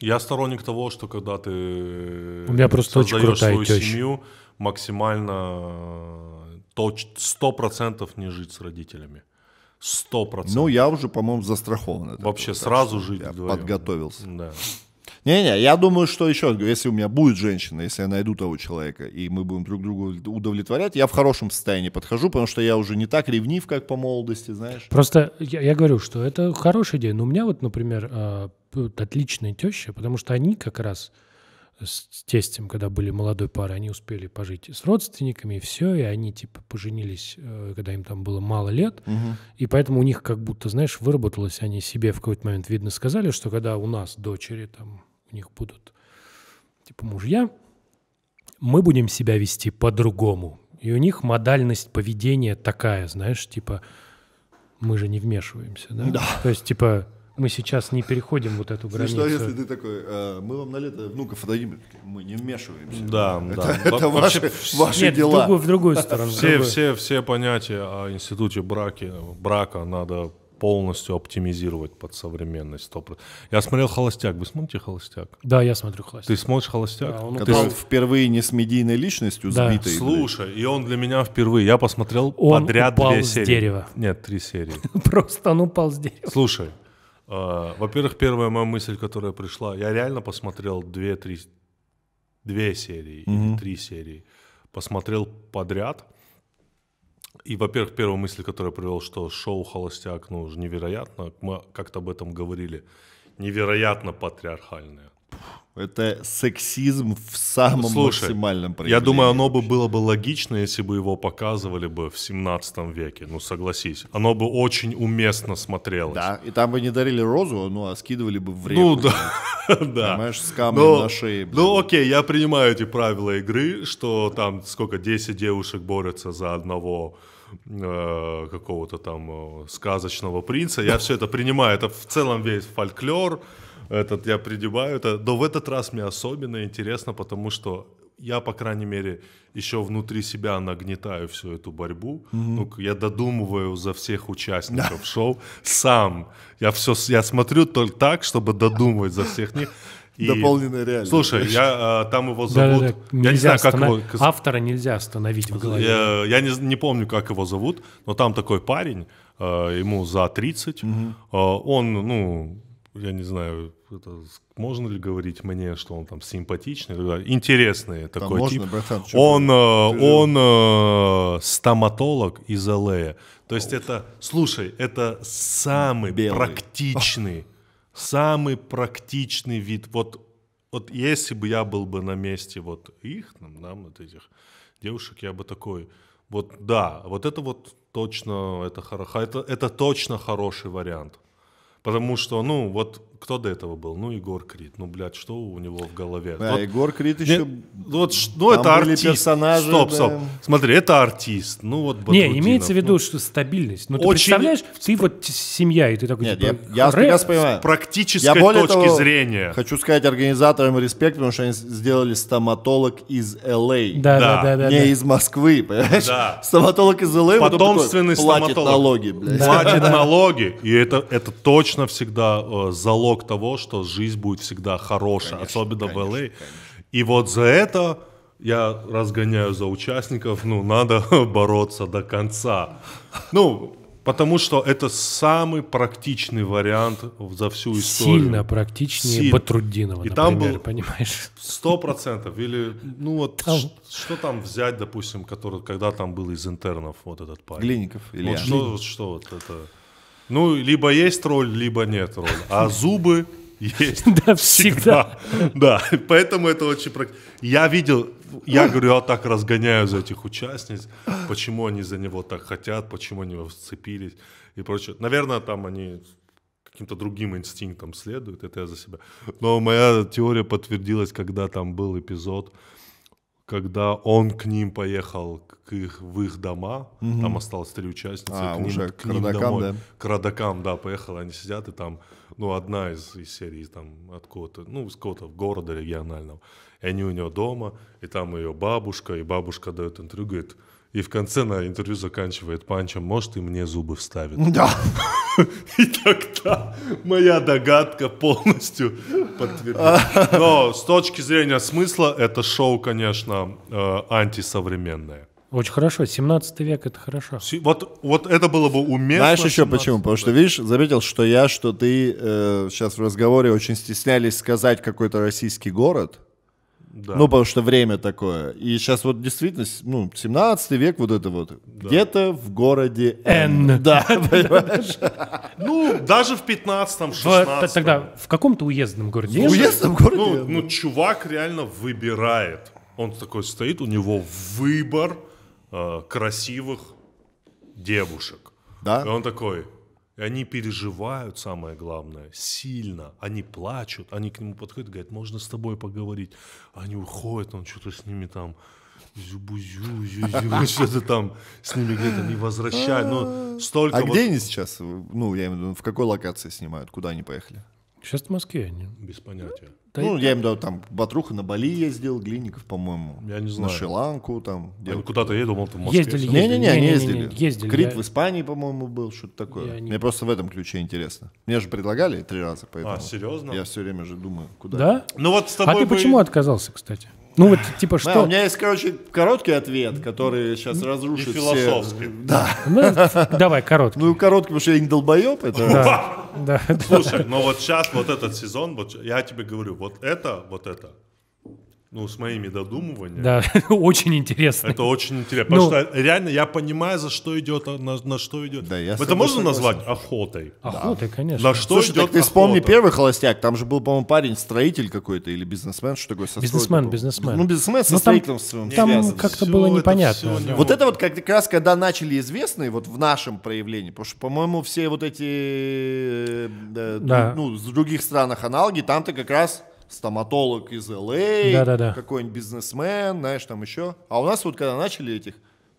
Я сторонник того, что когда ты У меня просто создаешь свою теща. семью, максимально э, сто процентов не жить с родителями. Сто процентов. Ну, я уже, по-моему, застрахован. Вообще этого, сразу жить Я вдвоем. подготовился. Да. Не-не, я думаю, что еще, если у меня будет женщина, если я найду того человека, и мы будем друг другу удовлетворять, я в хорошем состоянии подхожу, потому что я уже не так ревнив, как по молодости, знаешь. Просто я, я говорю, что это хорошая идея. Но у меня вот, например, э, отличная теща, потому что они как раз с тестем, когда были молодой парой, они успели пожить с родственниками, и все, и они типа поженились, э, когда им там было мало лет, угу. и поэтому у них как будто, знаешь, выработалось, они себе в какой-то момент, видно, сказали, что когда у нас дочери, там, у них будут типа мужья, мы будем себя вести по-другому. И у них модальность поведения такая, знаешь, типа мы же не вмешиваемся, да? да. То есть типа мы сейчас не переходим вот эту ну, а границу. Смешно, если ты такой, а, мы вам на лето внуков отдадим. Мы не вмешиваемся. Да, да. Это, это вообще, ваши, дела. В другую, сторону. Все, все, все понятия о институте браки, брака надо полностью оптимизировать под современность. 100%. Я смотрел «Холостяк». Вы смотрите «Холостяк»? Да, я смотрю «Холостяк». Ты смотришь «Холостяк»? Да, он... Ты... он впервые не с медийной личностью да. сбитый. Слушай, и он для меня впервые. Я посмотрел он подряд две серии. с дерева. Нет, три серии. Просто он упал с дерева. Слушай, а, во-первых, первая моя мысль, которая пришла, я реально посмотрел две-три две серии mm-hmm. или три серии, посмотрел подряд. И, во-первых, первая мысль, которая привел, что шоу «Холостяк», ну, же невероятно, мы как-то об этом говорили, невероятно патриархальное. Это сексизм в самом ну, Слушай, максимальном проявлении. Я думаю, оно бы было бы логично, если бы его показывали бы в 17 веке. Ну, согласись. Оно бы очень уместно смотрелось. Да, и там бы не дарили розу, ну, а скидывали бы в реку. Ну, да. да. Понимаешь, с камнем но, ну, на шее. Блин. Ну, окей, я принимаю эти правила игры, что там сколько, 10 девушек борются за одного э, какого-то там э, сказочного принца. Я все это принимаю. Это в целом весь фольклор этот я придеваю это. Но в этот раз мне особенно интересно, потому что я, по крайней мере, еще внутри себя нагнетаю всю эту борьбу. Mm-hmm. Ну, я додумываю за всех участников да. шоу сам. Я все, я смотрю только так, чтобы додумывать за всех них. И... Дополненная реальность. Слушай, я, а, там его зовут... Да, да, да. Я нельзя не знаю, как останов... его... Автора нельзя остановить в голове. Я, я не, не помню, как его зовут, но там такой парень, э, ему за 30. Угу. Э, он, ну, я не знаю, это, можно ли говорить мне, что он там симпатичный, интересный там такой можно, тип. Братан, он, э, он э, стоматолог из ЛА. То есть О, это, слушай, это самый белый. практичный, самый практичный вид. Вот, вот если бы я был бы на месте вот их, нам, нам вот этих девушек, я бы такой, вот да, вот это вот точно, это, это, это точно хороший вариант потому что, ну, вот кто до этого был? Ну, Егор Крид. Ну, блядь, что у него в голове? Да, вот, Егор Крид еще... Не, вот, ну, это артист. персонажи. Стоп, да. стоп. Смотри, это артист. Ну, вот Батрудинов. Не, имеется в виду, ну, что стабильность. Ну, Очень... представляешь, ты вот семья, и ты такой... Нет, типа, я, я прекрасно понимаю. С практической я более точки того, зрения. Хочу сказать организаторам респект, потому что они сделали стоматолог из Л.А. Да, да, да. да не да. из Москвы, понимаешь? Да. Стоматолог из Л.А. Потомственный вот такой, стоматолог. Платит налоги, блядь. Платит налоги. И это, это точно всегда э, залог залог того, что жизнь будет всегда хорошая, конечно, особенно конечно, в ЛА. Конечно. И вот за это я разгоняю за участников, ну, надо бороться до конца. Ну, Потому что это самый практичный вариант за всю историю. Сильно практичнее Силь... Батруддинова, и например, там был, понимаешь? Сто процентов. Или, ну вот, там... Ш- что там взять, допустим, который, когда там был из интернов вот этот парень? Глиников. Или вот что, вот что вот это... Ну, либо есть роль, либо нет роль. А зубы есть. Да, всегда. Да, поэтому это очень... Я видел, я говорю, я так разгоняю за этих участниц, почему они за него так хотят, почему они его сцепились и прочее. Наверное, там они каким-то другим инстинктом следуют, это я за себя. Но моя теория подтвердилась, когда там был эпизод, когда он к ним поехал, к их, в их дома, угу. там осталось три участницы, а, к ним, уже к, к ним родакам, домой, да? к родакам, да, поехал, они сидят, и там, ну, одна из, из серий, там, откуда то ну, из кого-то города регионального, и они у нее дома, и там ее бабушка, и бабушка дает интервью, и в конце на интервью заканчивает панчем, может, и мне зубы вставит. Да. И тогда моя догадка полностью подтвердилась. Но с точки зрения смысла, это шоу, конечно, э, антисовременное. Очень хорошо, 17 век это хорошо. Вот, вот это было бы уместно. Знаешь еще почему? Потому что, видишь, заметил, что я, что ты э, сейчас в разговоре очень стеснялись сказать какой-то российский город. Да. Ну, потому что время такое. И сейчас вот действительно, ну, 17 век вот это вот. Да. Где-то в городе Н. Да, понимаешь? Ну, даже в 15-м, 16 Тогда в каком-то уездном городе? В уездном городе? Ну, ну, чувак реально выбирает. Он такой стоит, у него выбор э, красивых девушек. Да? И он такой, и они переживают, самое главное, сильно. Они плачут, они к нему подходят, говорят, можно с тобой поговорить. Они уходят, он что-то с ними там зюбузю, зюзю, что-то там с ними где-то не возвращают. Но ну, столько... А вот... где они сейчас? Ну, я имею в виду, в какой локации снимают? Куда они поехали? Сейчас в Москве они. Без понятия. Да ну, я им даю там Батруха на Бали ездил, Глинников, по-моему. Я не знаю. На Шри-Ланку там. А я куда-то я думал, там в Москве. Ездили, ездили. Не-не-не, они ездили. ездили. Крит я... в Испании, по-моему, был, что-то такое. не... Мне просто в этом ключе интересно. Мне же предлагали три раза, поэтому. А, серьезно? Я все время же думаю, куда. Да? Ну вот с а тобой А ты бы... почему отказался, кстати? Ну вот, типа, что... Да, у меня есть, короче, короткий ответ, который сейчас разрушит Не философский. Все... Да. Ну, давай, короткий. Ну, короткий, потому что я не долбоеб. Это... Да. да. Слушай, но вот сейчас вот этот сезон, вот я тебе говорю, вот это, вот это, ну, с моими додумываниями. Да, очень интересно. Это очень интересно. Ну, что реально я понимаю, за что идет, на, на что идет. Да, я Это можно согласен. назвать охотой? Охотой, да. конечно. На что Слушай, идет так ты охота? вспомни первый холостяк. Там же был, по-моему, парень, строитель какой-то или бизнесмен, что такое Бизнесмен, бизнесмен. Ну, бизнесмен ну, со строительством своим Там как-то было непонятно. Да. Вот это вот как раз, когда начали известные, вот в нашем проявлении, потому что, по-моему, все вот эти, э, да. ну, в других странах аналоги, там-то как раз стоматолог из Л.А., Да-да-да. какой-нибудь бизнесмен, знаешь, там еще. А у нас вот когда начали этих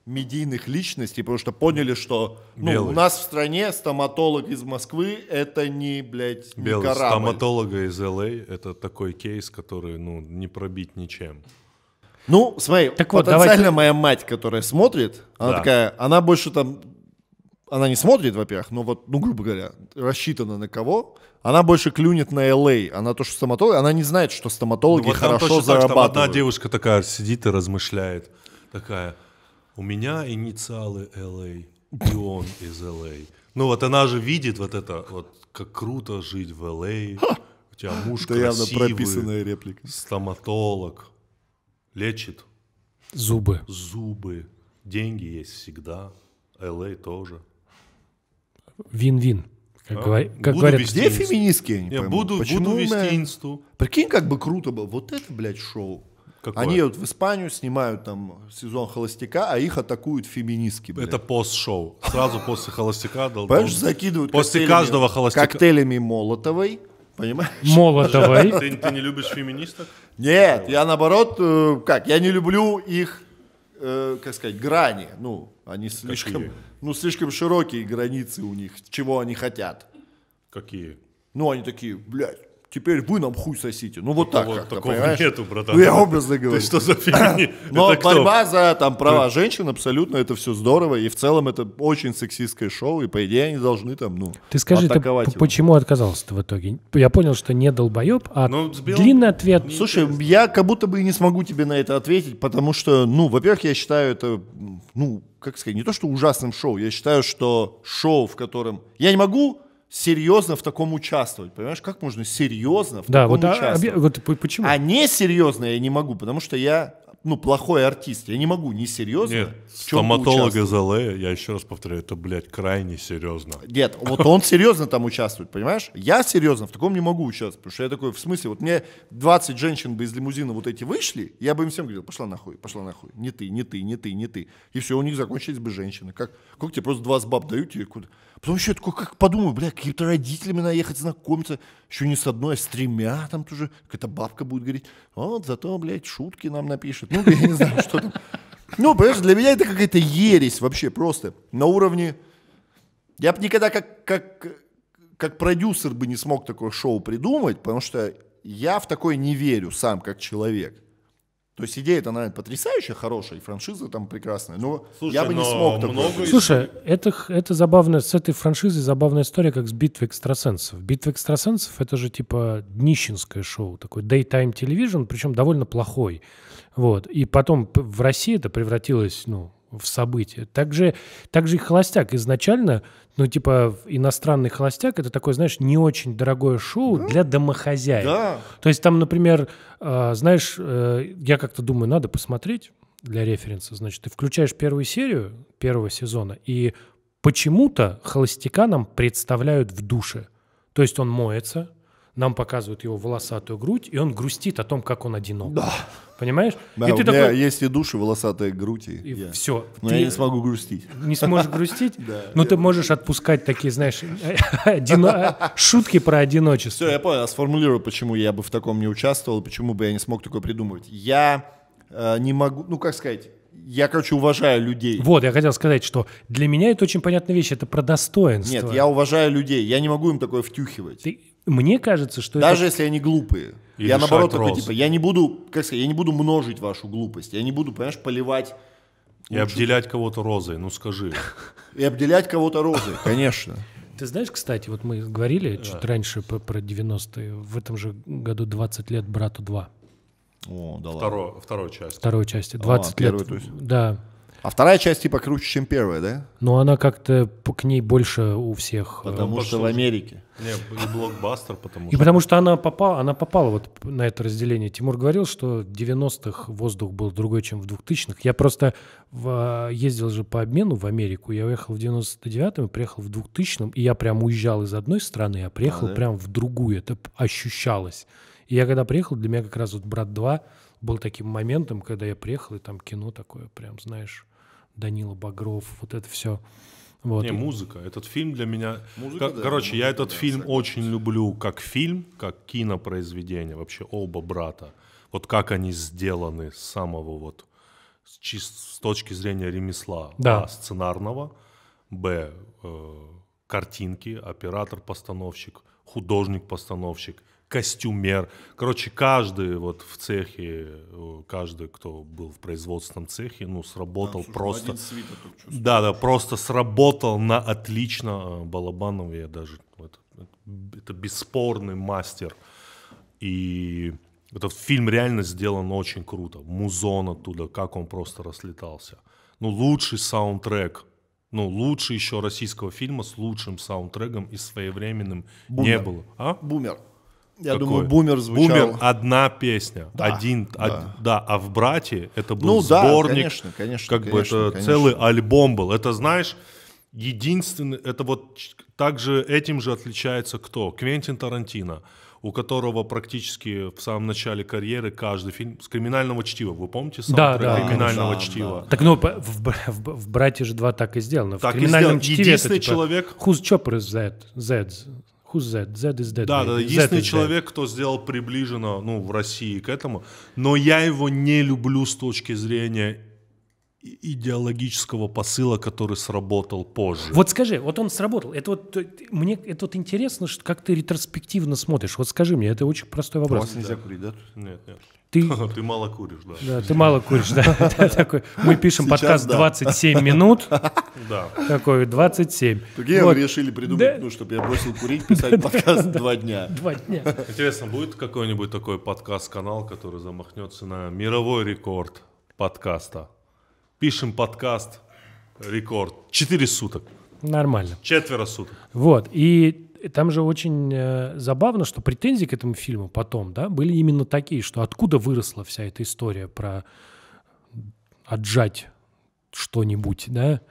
медийных личностей, потому что поняли, что ну, у нас в стране стоматолог из Москвы это не, блядь, не Белый корабль. стоматолога из Л.А. это такой кейс, который, ну, не пробить ничем. Ну, смотри, так вот, потенциально давайте... моя мать, которая смотрит, она Да. такая, она больше там она не смотрит, во-первых, но вот, ну, грубо говоря, рассчитана на кого, она больше клюнет на LA. А, она то, что стоматолог, она не знает, что стоматологи ну, вот хорошо точно зарабатывают. Так, там одна девушка такая сидит и размышляет, такая, у меня инициалы LA, а, и он из LA. А». Ну вот она же видит вот это, вот как круто жить в LA, у тебя муж Это явно прописанная реплика. Стоматолог, лечит. Зубы. Зубы. Деньги есть всегда. Л.А. тоже. Вин-вин. Как, а? говор... как буду говорят везде феминистки, феминистки я не я Буду, Почему, буду вести мы... инсту. Прикинь, как бы круто было. Вот это, блядь, шоу. Какое? Они вот в Испанию снимают там сезон холостяка, а их атакуют феминистки. Блядь. Это пост-шоу. Сразу после холостяка. Понимаешь, закидывают после каждого холостяка. коктейлями Молотовой. Понимаешь? Молотовой. ты не любишь феминисток? Нет, я наоборот, э, как, я не люблю их, э, как сказать, грани. Ну, они слишком, Какие? ну, слишком широкие границы у них, чего они хотят. Какие? Ну, они такие, блядь, теперь вы нам хуй сосите. Ну вот так. Такого понимаешь? нету, братан. Ну, я образно говорю. Ты что за фигня? Но борьба за там права женщин абсолютно это все здорово. И в целом это очень сексистское шоу. И по идее они должны там, ну, Ты скажи, почему отказался в итоге? Я понял, что не долбоеб, а ну, длинный ответ. Слушай, я как будто бы и не смогу тебе на это ответить, потому что, ну, во-первых, я считаю это, ну, как сказать, не то что ужасным шоу, я считаю, что шоу, в котором я не могу серьезно в таком участвовать. Понимаешь, как можно серьезно в да, таком вот, а, участвовать? А, вот почему? А не серьезно я не могу, потому что я ну, плохой артист. Я не могу не серьезно. Нет, стоматолог ЗЛЭ, а, я еще раз повторяю, это, блядь, крайне серьезно. Нет, вот он серьезно там участвует, понимаешь? Я серьезно в таком не могу участвовать, потому что я такой, в смысле, вот мне 20 женщин бы из лимузина вот эти вышли, я бы им всем говорил, пошла нахуй, пошла нахуй, не ты, не ты, не ты, не ты. И все, у них закончились бы женщины. Как, как тебе просто 20 баб дают, и куда? Потом еще я такой, как подумаю, бля, какими-то родителями наехать, знакомиться. Еще не с одной, а с тремя там тоже. Какая-то бабка будет говорить, вот, зато, блядь, шутки нам напишет. Ну, я не знаю, что там. Ну, понимаешь, для меня это какая-то ересь вообще просто. На уровне... Я бы никогда как, как, как продюсер бы не смог такое шоу придумать, потому что я в такое не верю сам, как человек. То есть идея это наверное, потрясающая, хорошая, и франшиза там прекрасная, но Слушай, я бы но не смог много... Такой. Слушай, это, это забавно, с этой франшизой забавная история, как с «Битвой экстрасенсов». «Битва экстрасенсов» — это же типа днищенское шоу, такой daytime television, причем довольно плохой. Вот. И потом в России это превратилось, ну, в событие. Также, также и холостяк изначально, ну, типа, иностранный холостяк это такое, знаешь, не очень дорогое шоу да? для домохозяев. Да. То есть там, например, э, знаешь, э, я как-то думаю, надо посмотреть для референса. Значит, ты включаешь первую серию первого сезона, и почему-то холостяка нам представляют в душе. То есть он моется, нам показывают его волосатую грудь, и он грустит о том, как он одинок. Да. Понимаешь? Да, и ты у меня такой... есть и души, волосатые грудь. И... Я... Все. Но ты... я не смогу грустить. Не сможешь грустить? Да. Но ну, ты можешь отпускать такие, знаешь, шутки про одиночество. Все, я понял, сформулирую, почему я бы в таком не участвовал, почему бы я не смог такое придумывать. Я э, не могу, ну как сказать, я, короче, уважаю людей. Вот, я хотел сказать, что для меня это очень понятная вещь, это про достоинство. Нет, я уважаю людей, я не могу им такое втюхивать. Ты, мне кажется, что Даже это... если они глупые. И я наоборот, такой, типа, я не буду, как сказать, я не буду множить вашу глупость. Я не буду, понимаешь, поливать и обделять кого-то розой, ну скажи. И обделять кого-то розой, конечно. Ты знаешь, кстати, вот мы говорили чуть раньше про 90-е. В этом же году 20 лет брату 2. О, да Второ, ладно. Второй части. Второй части. 20 а, первый, лет. то есть. Да. А вторая часть типа круче, чем первая, да? Ну, она как-то к ней больше у всех. Э, Потому, Потому ну, что в Америке. Не, и блокбастер, потому что... И потому что она попала, она попала вот на это разделение. Тимур говорил, что в 90-х воздух был другой, чем в 2000-х. Я просто в, э, ездил же по обмену в Америку. Я уехал в 99-м, приехал в 2000-м, и я прям уезжал из одной страны, а приехал а, да? прям в другую. Это ощущалось. И я когда приехал, для меня как раз вот «Брат 2» был таким моментом, когда я приехал, и там кино такое, прям, знаешь, Данила Багров, вот это все. Вот. Не, музыка. Этот фильм для меня... Музыка, как, да, короче, музыка, я этот да, фильм согласен. очень люблю как фильм, как кинопроизведение, вообще оба брата. Вот как они сделаны с самого вот... Чист, с точки зрения ремесла. Да. А, сценарного. Б. Э, картинки. Оператор-постановщик. Художник-постановщик костюмер. Короче, каждый вот в цехе, э, каждый, кто был в производственном цехе, ну, сработал да, ну, просто... Да, да, просто сработал на отлично а, Балабанов, я даже... Ну, это, это бесспорный мастер. И этот фильм реально сделан очень круто. Музон оттуда, как он просто раслетался, Ну, лучший саундтрек ну, лучше еще российского фильма с лучшим саундтреком и своевременным Бумер. не было. А? Бумер. Я какой? думаю, бумер звучал. Бумер одна песня, да, один, да. Од, да, а в брате это был ну, сборник, да, конечно, конечно, как конечно, бы это конечно. целый альбом был. Это знаешь, единственный, это вот также этим же отличается кто? Квентин Тарантино, у которого практически в самом начале карьеры каждый фильм с криминального чтива. Вы помните сам да, да, криминального да, чтива? Да. Так ну в, в, в, брате же два так и сделано. Так в криминальном и сделано. чтиве. Единственный это, типа, человек. Who's chopper is that? That's Who's Z? Z is dead. Да, да, единственный человек, dead. кто сделал приближенно, ну, в России к этому. Но я его не люблю с точки зрения идеологического посыла, который сработал позже. Вот скажи, вот он сработал. Это вот мне это вот интересно, что как ты ретроспективно смотришь. Вот скажи мне, это очень простой вопрос. У вас нельзя да. курить, да? Нет, нет ты... Ты мало куришь, да. Да, ты мало куришь, да. Такой, мы пишем подкаст 27 минут. Да. Такой, 27. Другие вот. решили придумать, ну, чтобы я бросил курить, писать подкаст два дня. Два дня. Интересно, будет какой-нибудь такой подкаст-канал, который замахнется на мировой рекорд подкаста? Пишем подкаст, рекорд, четыре суток. Нормально. Четверо суток. Вот, и там же очень э, забавно, что претензии к этому фильму потом, да, были именно такие, что откуда выросла вся эта история про отжать что-нибудь, да,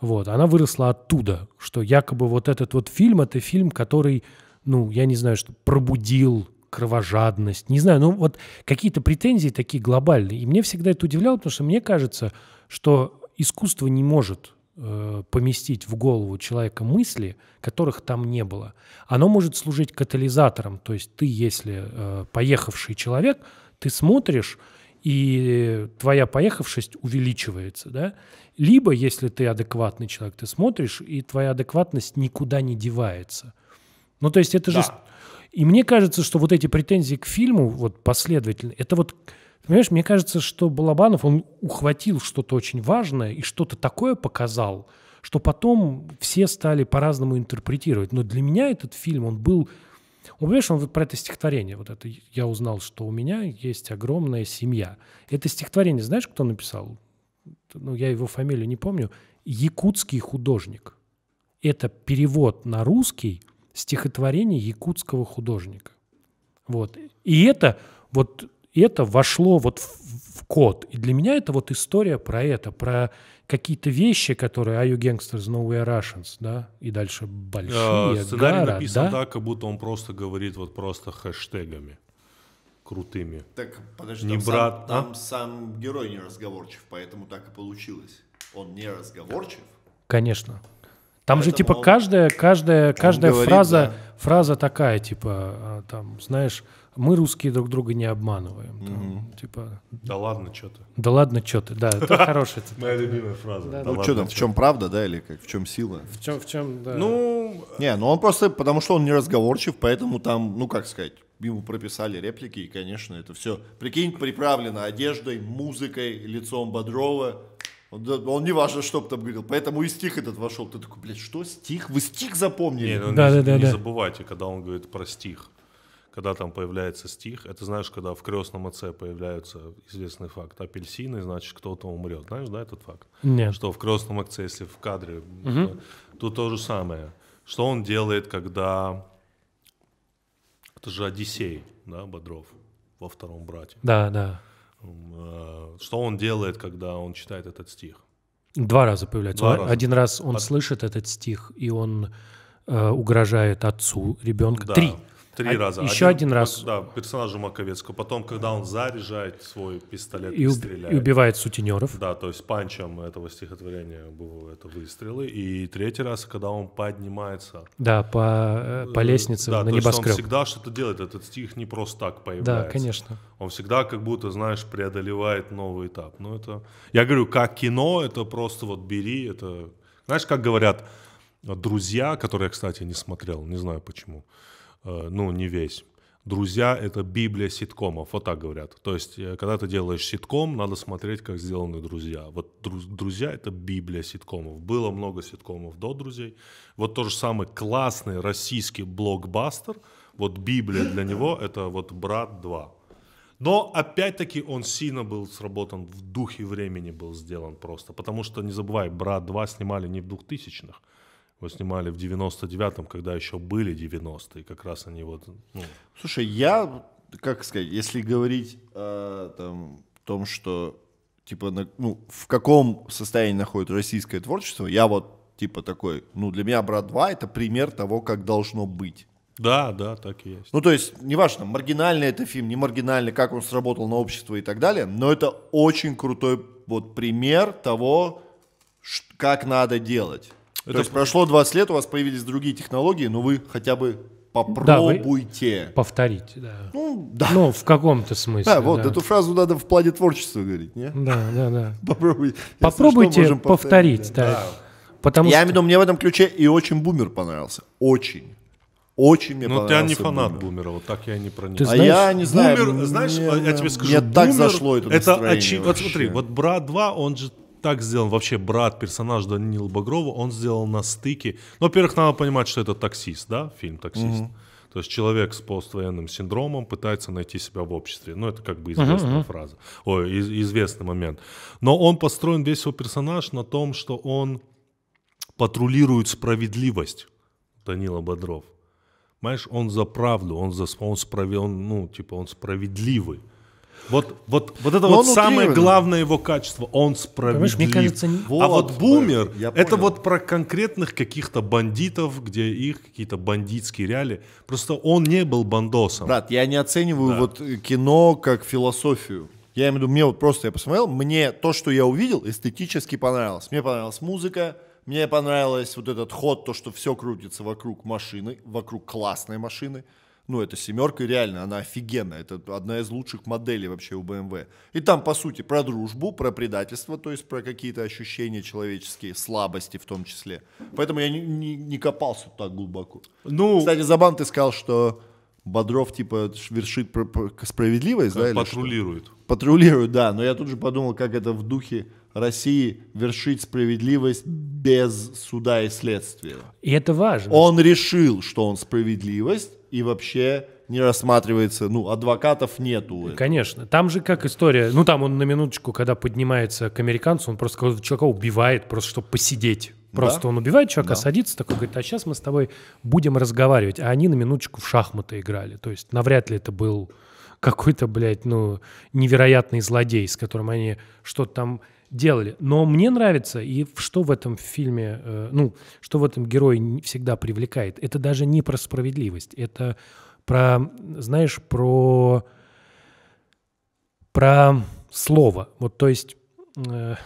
вот, она выросла оттуда, что якобы вот этот вот фильм, это фильм, который, ну, я не знаю, что пробудил кровожадность, не знаю, ну вот какие-то претензии такие глобальные, и мне всегда это удивляло, потому что мне кажется, что искусство не может Э, поместить в голову человека мысли, которых там не было. Оно может служить катализатором. То есть ты, если э, поехавший человек, ты смотришь, и твоя поехавшесть увеличивается. Да? Либо, если ты адекватный человек, ты смотришь, и твоя адекватность никуда не девается. Ну, то есть это да. же... И мне кажется, что вот эти претензии к фильму, вот последовательно, это вот Понимаешь, мне кажется, что Балабанов, он ухватил что-то очень важное и что-то такое показал, что потом все стали по-разному интерпретировать. Но для меня этот фильм, он был... Он, понимаешь, он вот про это стихотворение. Вот это я узнал, что у меня есть огромная семья. Это стихотворение, знаешь, кто написал? Ну, я его фамилию не помню. Якутский художник. Это перевод на русский стихотворение якутского художника. Вот. И это вот и это вошло вот в, в код. И для меня это вот история про это, про какие-то вещи, которые «Are you gangsters? No we are Russians», да, и дальше большие, э, Сценарий гора, написан да? так, как будто он просто говорит вот просто хэштегами крутыми. Так, подожди, не там, брат, сам, там сам герой не разговорчив, поэтому так и получилось. Он не разговорчив. Конечно. Там же типа он... каждая, каждая, каждая говорит, фраза, да. фраза такая, типа, а, там, знаешь мы русские друг друга не обманываем. Там, mm типа, да ладно, что ты. Да ладно, что ты. Да, это хорошая цитата. Моя любимая фраза. Да, да. Ну, ну что там, в чем правда, да, или как, в чем сила? В чем, в чем, да. Ну, не, ну он просто, потому что он не разговорчив, поэтому там, ну как сказать, ему прописали реплики, и, конечно, это все, прикинь, приправлено одеждой, музыкой, лицом Бодрова, он, он не важно, что бы там говорил. Поэтому и стих этот вошел. Ты такой, блядь, что стих? Вы стих запомнили? Нет, ну, да, не, да, да, не да. забывайте, когда он говорит про стих когда там появляется стих, это знаешь, когда в крестном отце появляется известный факт апельсины, значит кто-то умрет. Знаешь, да, этот факт? Нет. Что в крестном отце, если в кадре, угу. то, то то же самое. Что он делает, когда это же Одиссей, да, Бодров во втором брате. Да, да. Э, что он делает, когда он читает этот стих? Два раза появляется. Два Один раз он От... слышит этот стих, и он э, угрожает отцу ребенка. Да. Три. Три а, раза. Еще один, один раз. Да, персонажу Маковецкого. Потом, когда он заряжает свой пистолет и, и стреляет. И убивает сутенеров. Да, то есть панчем этого стихотворения было это выстрелы. И третий раз, когда он поднимается. Да, по, э, по э, лестнице да, на то небоскреб. Есть он всегда что-то делает. Этот стих не просто так появляется. Да, конечно. Он всегда как будто, знаешь, преодолевает новый этап. Но ну, это... Я говорю, как кино, это просто вот бери, это... Знаешь, как говорят друзья, которые кстати, не смотрел, не знаю почему. Э, ну, не весь. Друзья — это Библия ситкомов, вот так говорят. То есть, э, когда ты делаешь ситком, надо смотреть, как сделаны друзья. Вот друзья — это Библия ситкомов. Было много ситкомов до друзей. Вот тот же самый классный российский блокбастер, вот Библия для него — это вот «Брат 2». Но опять-таки он сильно был сработан, в духе времени был сделан просто. Потому что, не забывай, «Брат 2» снимали не в 2000-х, вот снимали в 99-м, когда еще были 90-е, как раз они вот... Ну. Слушай, я, как сказать, если говорить э, о там, том, что типа, на, ну, в каком состоянии находит российское творчество, я вот типа такой, ну, для меня «Брат 2» это пример того, как должно быть. Да, да, так и есть. Ну, то есть, неважно, маргинальный это фильм, не маргинальный, как он сработал на общество и так далее, но это очень крутой вот пример того, как надо делать. Это... То есть прошло 20 лет, у вас появились другие технологии, но ну вы хотя бы попробуйте. Да, повторить, да. Ну, да. Ну, в каком-то смысле. Да, вот да. эту фразу надо в плане творчества говорить, не? Да, да, да. Попробуйте. Попробуйте что, повторить, да. да. Потому Я что... имею в виду, мне в этом ключе и очень бумер понравился. Очень. Очень мне Но ну, ты не фанат бумер. бумера, вот так я не проник. Ты а я не знаю. Бумер, знаешь, я тебе скажу, мне бумер, так зашло это, это очи. Вот смотри, вот Бра 2, он же так сделан вообще брат персонаж Данила Багрова, он сделал на стыке. Ну, во-первых, надо понимать, что это таксист, да, фильм таксист. Угу. То есть человек с поствоенным синдромом пытается найти себя в обществе. Ну, это как бы известная uh фраза, ой, из- известный момент. Но он построен весь его персонаж на том, что он патрулирует справедливость Данила Бодров. Понимаешь, он за правду, он за он, справи, он ну типа он справедливый. Вот, вот, вот это Но вот самое главное его качество. Он справедлив. Мне кажется, не... вот, а вот бумер — это вот про конкретных каких-то бандитов, где их какие-то бандитские реалии. Просто он не был бандосом. Брат, я не оцениваю да. вот э, кино как философию. Я имею в виду, мне вот просто, я посмотрел, мне то, что я увидел, эстетически понравилось. Мне понравилась музыка, мне понравилось вот этот ход, то, что все крутится вокруг машины, вокруг классной машины — ну, эта семерка реально, она офигенная. Это одна из лучших моделей вообще у BMW. И там, по сути, про дружбу, про предательство, то есть про какие-то ощущения человеческие, слабости в том числе. Поэтому я не, не, не копался так глубоко. Ну, Кстати, Забан, ты сказал, что Бодров, типа, вершит справедливость, да? Патрулирует. Патрулирует, да. Но я тут же подумал, как это в духе России вершить справедливость без суда и следствия. И это важно. Он решил, что он справедливость, и вообще не рассматривается, ну, адвокатов нету. Конечно, там же как история, ну, там он на минуточку, когда поднимается к американцу, он просто какого-то человека убивает, просто чтобы посидеть. Просто да? он убивает человека, да. садится такой, говорит, а сейчас мы с тобой будем разговаривать. А они на минуточку в шахматы играли. То есть навряд ли это был какой-то, блядь, ну, невероятный злодей, с которым они что-то там делали. Но мне нравится, и что в этом фильме, э, ну, что в этом герой всегда привлекает, это даже не про справедливость, это про, знаешь, про, про слово. Вот, то есть... Э,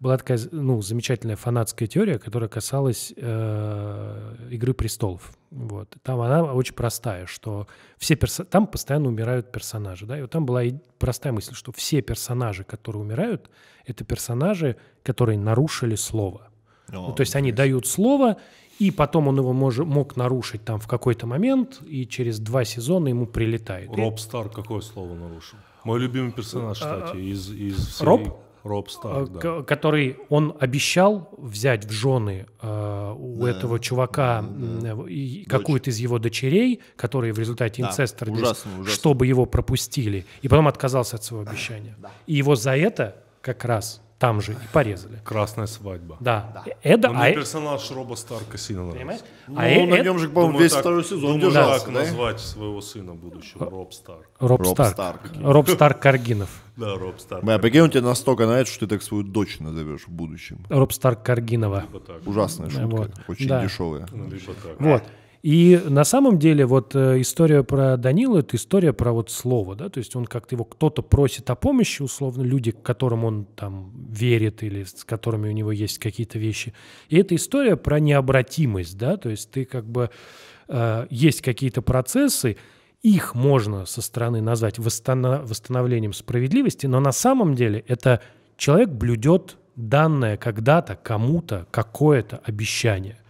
была такая ну, замечательная фанатская теория, которая касалась э, «Игры престолов». Вот. Там она очень простая, что все перс... там постоянно умирают персонажи. Да? И вот там была и простая мысль, что все персонажи, которые умирают, это персонажи, которые нарушили слово. О, ну, то есть они дают слово, и потом он его мож, мог нарушить там в какой-то момент, и через два сезона ему прилетает. Роб Стар какое слово нарушил? Мой любимый персонаж, э, кстати, э, из, из всей... Роб? Роб а, Старк, да. который он обещал взять в жены э, у да, этого чувака да, да. какую-то из его дочерей, которые в результате инцеста родились, ужасно, ужасно. чтобы его пропустили, и потом отказался от своего обещания. Да. И его за это как раз там же и порезали. Красная свадьба. Да. да. Это, Но а мне э персонаж Роба Старка сильно нравится. Ну, а он э на нем же, по-моему, весь так, второй сезон думаю, держался. так назвать своего сына будущего, Роб Старк. Роб, Роб Старк. Старк. Роб Старк Каргинов. Да, Роб Старк. Бля, прикинь, он тебя настолько нравится, что ты так свою дочь назовешь в будущем. Роб Старк Каргинова. Ужасная э, шутка, очень да. дешевая. Либо так. Вот. И на самом деле вот э, история про Данила – это история про вот слово, да, то есть он как-то его кто-то просит о помощи, условно, люди, которым он там верит или с которыми у него есть какие-то вещи. И это история про необратимость, да, то есть ты как бы э, есть какие-то процессы, их можно со стороны назвать восстанов восстановлением справедливости, но на самом деле это человек блюдет данное когда-то кому-то какое-то обещание.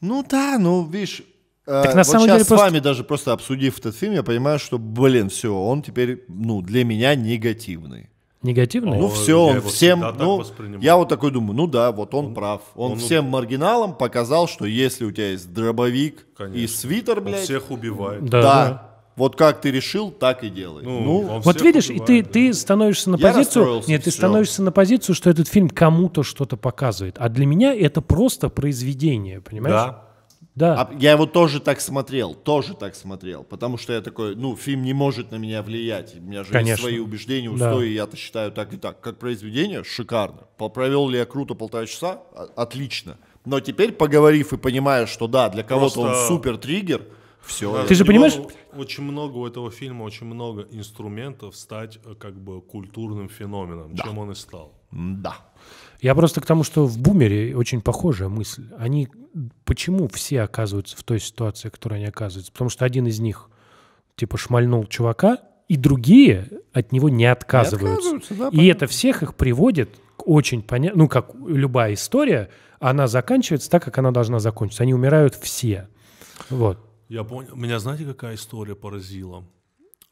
Ну да, ну видишь, так, а, на вот самом сейчас деле, с просто... вами даже просто обсудив этот фильм, я понимаю, что, блин, все, он теперь, ну, для меня негативный. Негативный? Ну, О, все, он всем, ну, я вот такой думаю, ну да, вот он, он прав. Он, он всем маргиналам показал, что если у тебя есть дробовик конечно. и свитер, блядь... Он всех убивает. Да, да. Вот как ты решил, так и делай. Ну, ну вот видишь, убивает, и ты, да. ты становишься на я позицию. Нет, ты все. становишься на позицию, что этот фильм кому-то что-то показывает. А для меня это просто произведение, понимаешь? Да. Да. А я его тоже так смотрел, тоже так смотрел, потому что я такой, ну, фильм не может на меня влиять, у меня же Конечно. есть свои убеждения, устои, да. я-то считаю так и так. Как произведение, шикарно. Попровел ли я круто полтора часа? А, отлично. Но теперь, поговорив и понимая, что да, для кого-то Просто... он супер триггер, все. Да, Ты же понимаешь? Очень много у этого фильма, очень много инструментов стать э, как бы культурным феноменом, да. чем он и стал. Да. Я просто к тому, что в «Бумере» очень похожая мысль. Они почему все оказываются в той ситуации, в которой они оказываются? Потому что один из них типа шмальнул чувака, и другие от него не отказываются. Не отказываются да, и понятно. это всех их приводит к очень понятно, ну как любая история, она заканчивается так, как она должна закончиться. Они умирают все. Вот. Я понял. Меня знаете, какая история поразила?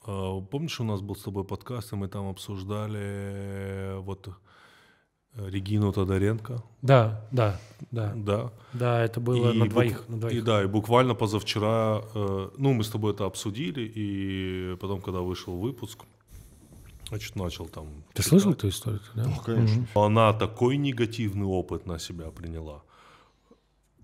А, помнишь, у нас был с тобой подкаст, и мы там обсуждали э, вот Регину Тодоренко. Да, да, да. Да. Да, это было и на, двоих, бук... на двоих. И да, и буквально позавчера, э, ну, мы с тобой это обсудили, и потом, когда вышел выпуск, значит, начал там... Ты читать. слышал эту историю? Да? Ну, конечно. Угу. Она такой негативный опыт на себя приняла.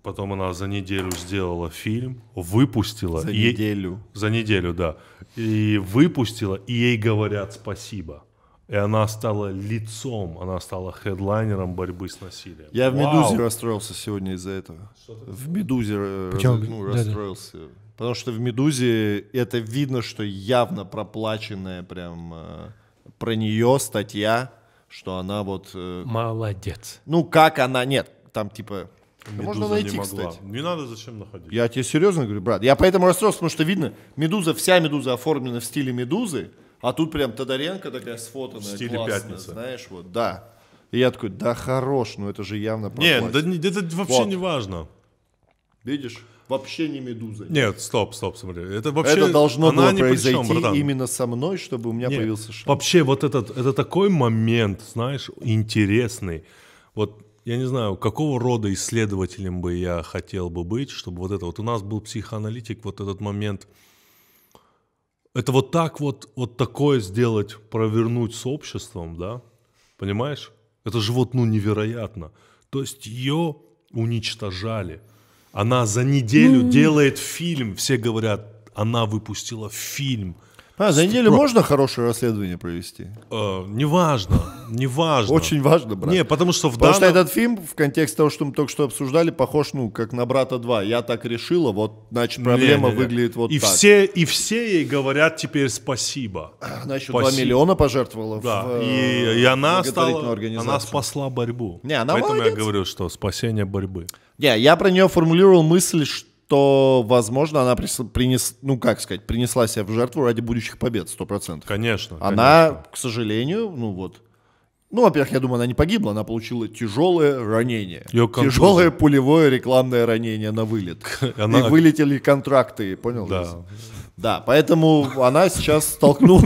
Потом она за неделю сделала фильм, выпустила. За ей... неделю. За неделю, да. И выпустила, и ей говорят спасибо. И она стала лицом, она стала хедлайнером борьбы с насилием. Я в «Медузе» расстроился сегодня из-за этого. В «Медузе» Почему? раз- ну, Да-да. расстроился. Потому что в «Медузе» это видно, что явно проплаченная прям э, про нее статья, что она вот... э, Молодец. Ну, как она... Нет, там типа... Можно Медуза найти, не могла. кстати. Не надо зачем находить. Я тебе серьезно говорю, брат. Я поэтому расстроился, потому что видно, медуза, вся медуза оформлена в стиле медузы, а тут прям Тодоренко такая сфотанная, В стиле классная, пятница. знаешь, вот, да. И я такой, да хорош, но ну это же явно Нет, да, не- это вообще Вот. не важно. Видишь, вообще не медуза. Нет, стоп, стоп, смотри. Это вообще... это должно она было ни при чем, произойти братан. именно со мной, чтобы у меня Не, появился шанс. Вообще вот этот, это такой момент, знаешь, интересный. Вот я не знаю, какого рода исследователем бы я хотел бы быть, чтобы вот это вот у нас был психоаналитик, вот этот момент это вот так вот, вот такое сделать, провернуть с обществом, да? Понимаешь? Это же ну, невероятно. То есть ее уничтожали. Она за неделю mm делает фильм. Все говорят, она выпустила фильм – а, за неделю Стро... можно хорошее расследование провести? Э, неважно, неважно. Очень важно, брат. Не, потому что в Потому данном... этот фильм, в контексте того, что мы только что обсуждали, похож, ну, как на «Брата 2». Я так решила, вот, значит, проблема выглядит вот и так. Все, и все ей говорят теперь спасибо. Она еще 2 миллиона пожертвовала да. в и, э, и она спасла борьбу. Не, она Поэтому я говорю, что спасение борьбы. Не, я про нее формулировал мысль, что то, возможно, она принес, ну как сказать, принесла себя в жертву ради будущих побед, 100%. Конечно. Она, конечно. к сожалению, ну вот, ну, во-первых, я думаю, она не погибла, она получила тяжелое ранение. Ее тяжелое пулевое рекламное ранение на вылет. Она... И вылетели контракты, понял? Да. Да, поэтому она сейчас столкнулась...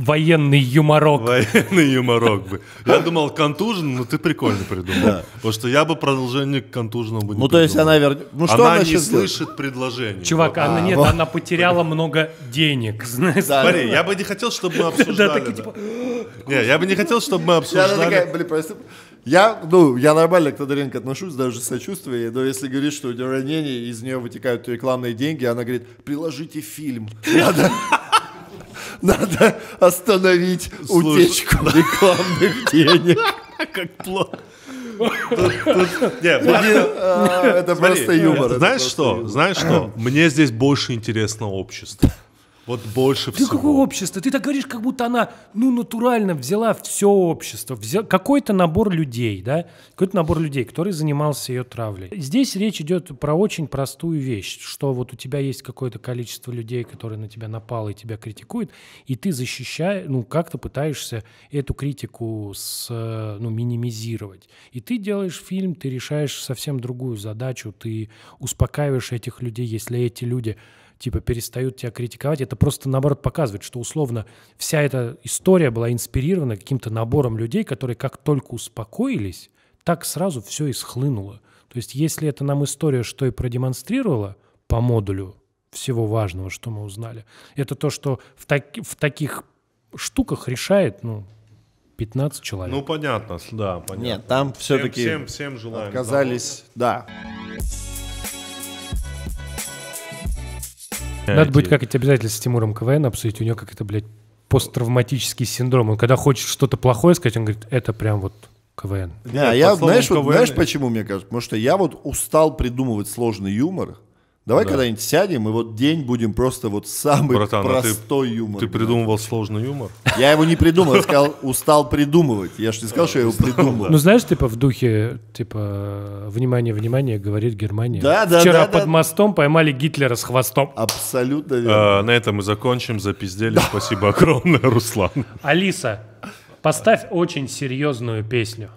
Военный юморок. Военный юморок бы. Я думал, контужен, но ты прикольно придумал. Да. Потому что я бы продолжение к контуженному бы не Ну, то есть она вернет... Ну, что она, она не слышит предложение. Чувак, а, она, нет, вот. она потеряла много денег. Знаешь? Да, Смотри, я бы не хотел, чтобы мы обсуждали. Типа, да, Не, я бы не хотел, чтобы мы обсуждали. Я ну, я нормально к Тодоренко отношусь, даже сочувствую, но если говорит, что у нее ранение, из нее вытекают рекламные деньги, она говорит, приложите фильм. надо остановить Слушай, утечку рекламных денег. Как плохо. А, это просто юмор. Знаешь что? Знаешь что? Мне здесь больше интересно общество. Вот больше всего. Ты какое общество? Ты так говоришь, как будто она, ну, натурально взяла все общество. Взял какой-то набор людей, да? Какой-то набор людей, который занимался ее травлей. Здесь речь идет про очень простую вещь, что вот у тебя есть какое-то количество людей, которые на тебя напало и тебя критикуют, и ты защищаешь, ну, как-то пытаешься эту критику с, ну, минимизировать. И ты делаешь фильм, ты решаешь совсем другую задачу, ты успокаиваешь этих людей, если эти люди типа перестают тебя критиковать. Это просто, наоборот, показывает, что условно вся эта история была инспирирована каким-то набором людей, которые как только успокоились, так сразу все и схлынуло. То есть если это нам история, что и продемонстрировала по модулю всего важного, что мы узнали, это то, что в, так, в таких штуках решает, ну, 15 человек. Ну, понятно, да, понятно. Нет, там все-таки... Всем, всем, всем желаем. Отказались, здоровья. да. Надо будет как то обязательно с Тимуром КВН обсудить. У него как это, блядь, посттравматический синдром. Он когда хочет что-то плохое сказать, он говорит, это прям вот КВН. Не, а я, знаешь, КВН... вот, знаешь, почему мне кажется? Потому что я вот устал придумывать сложный юмор, Давай да. когда-нибудь сядем и вот день будем просто вот самый Братан, простой а ты, юмор. Ты да. придумывал сложный юмор? Я его не придумал, я сказал, устал придумывать. Я же не сказал, что я его придумал. Ну знаешь, типа в духе, типа, внимание, внимание, говорит Германия. Да, да, Вчера под мостом поймали Гитлера с хвостом. Абсолютно а, верно. на этом мы закончим, запиздели. Да. Спасибо огромное, Руслан. Алиса, поставь очень серьезную песню.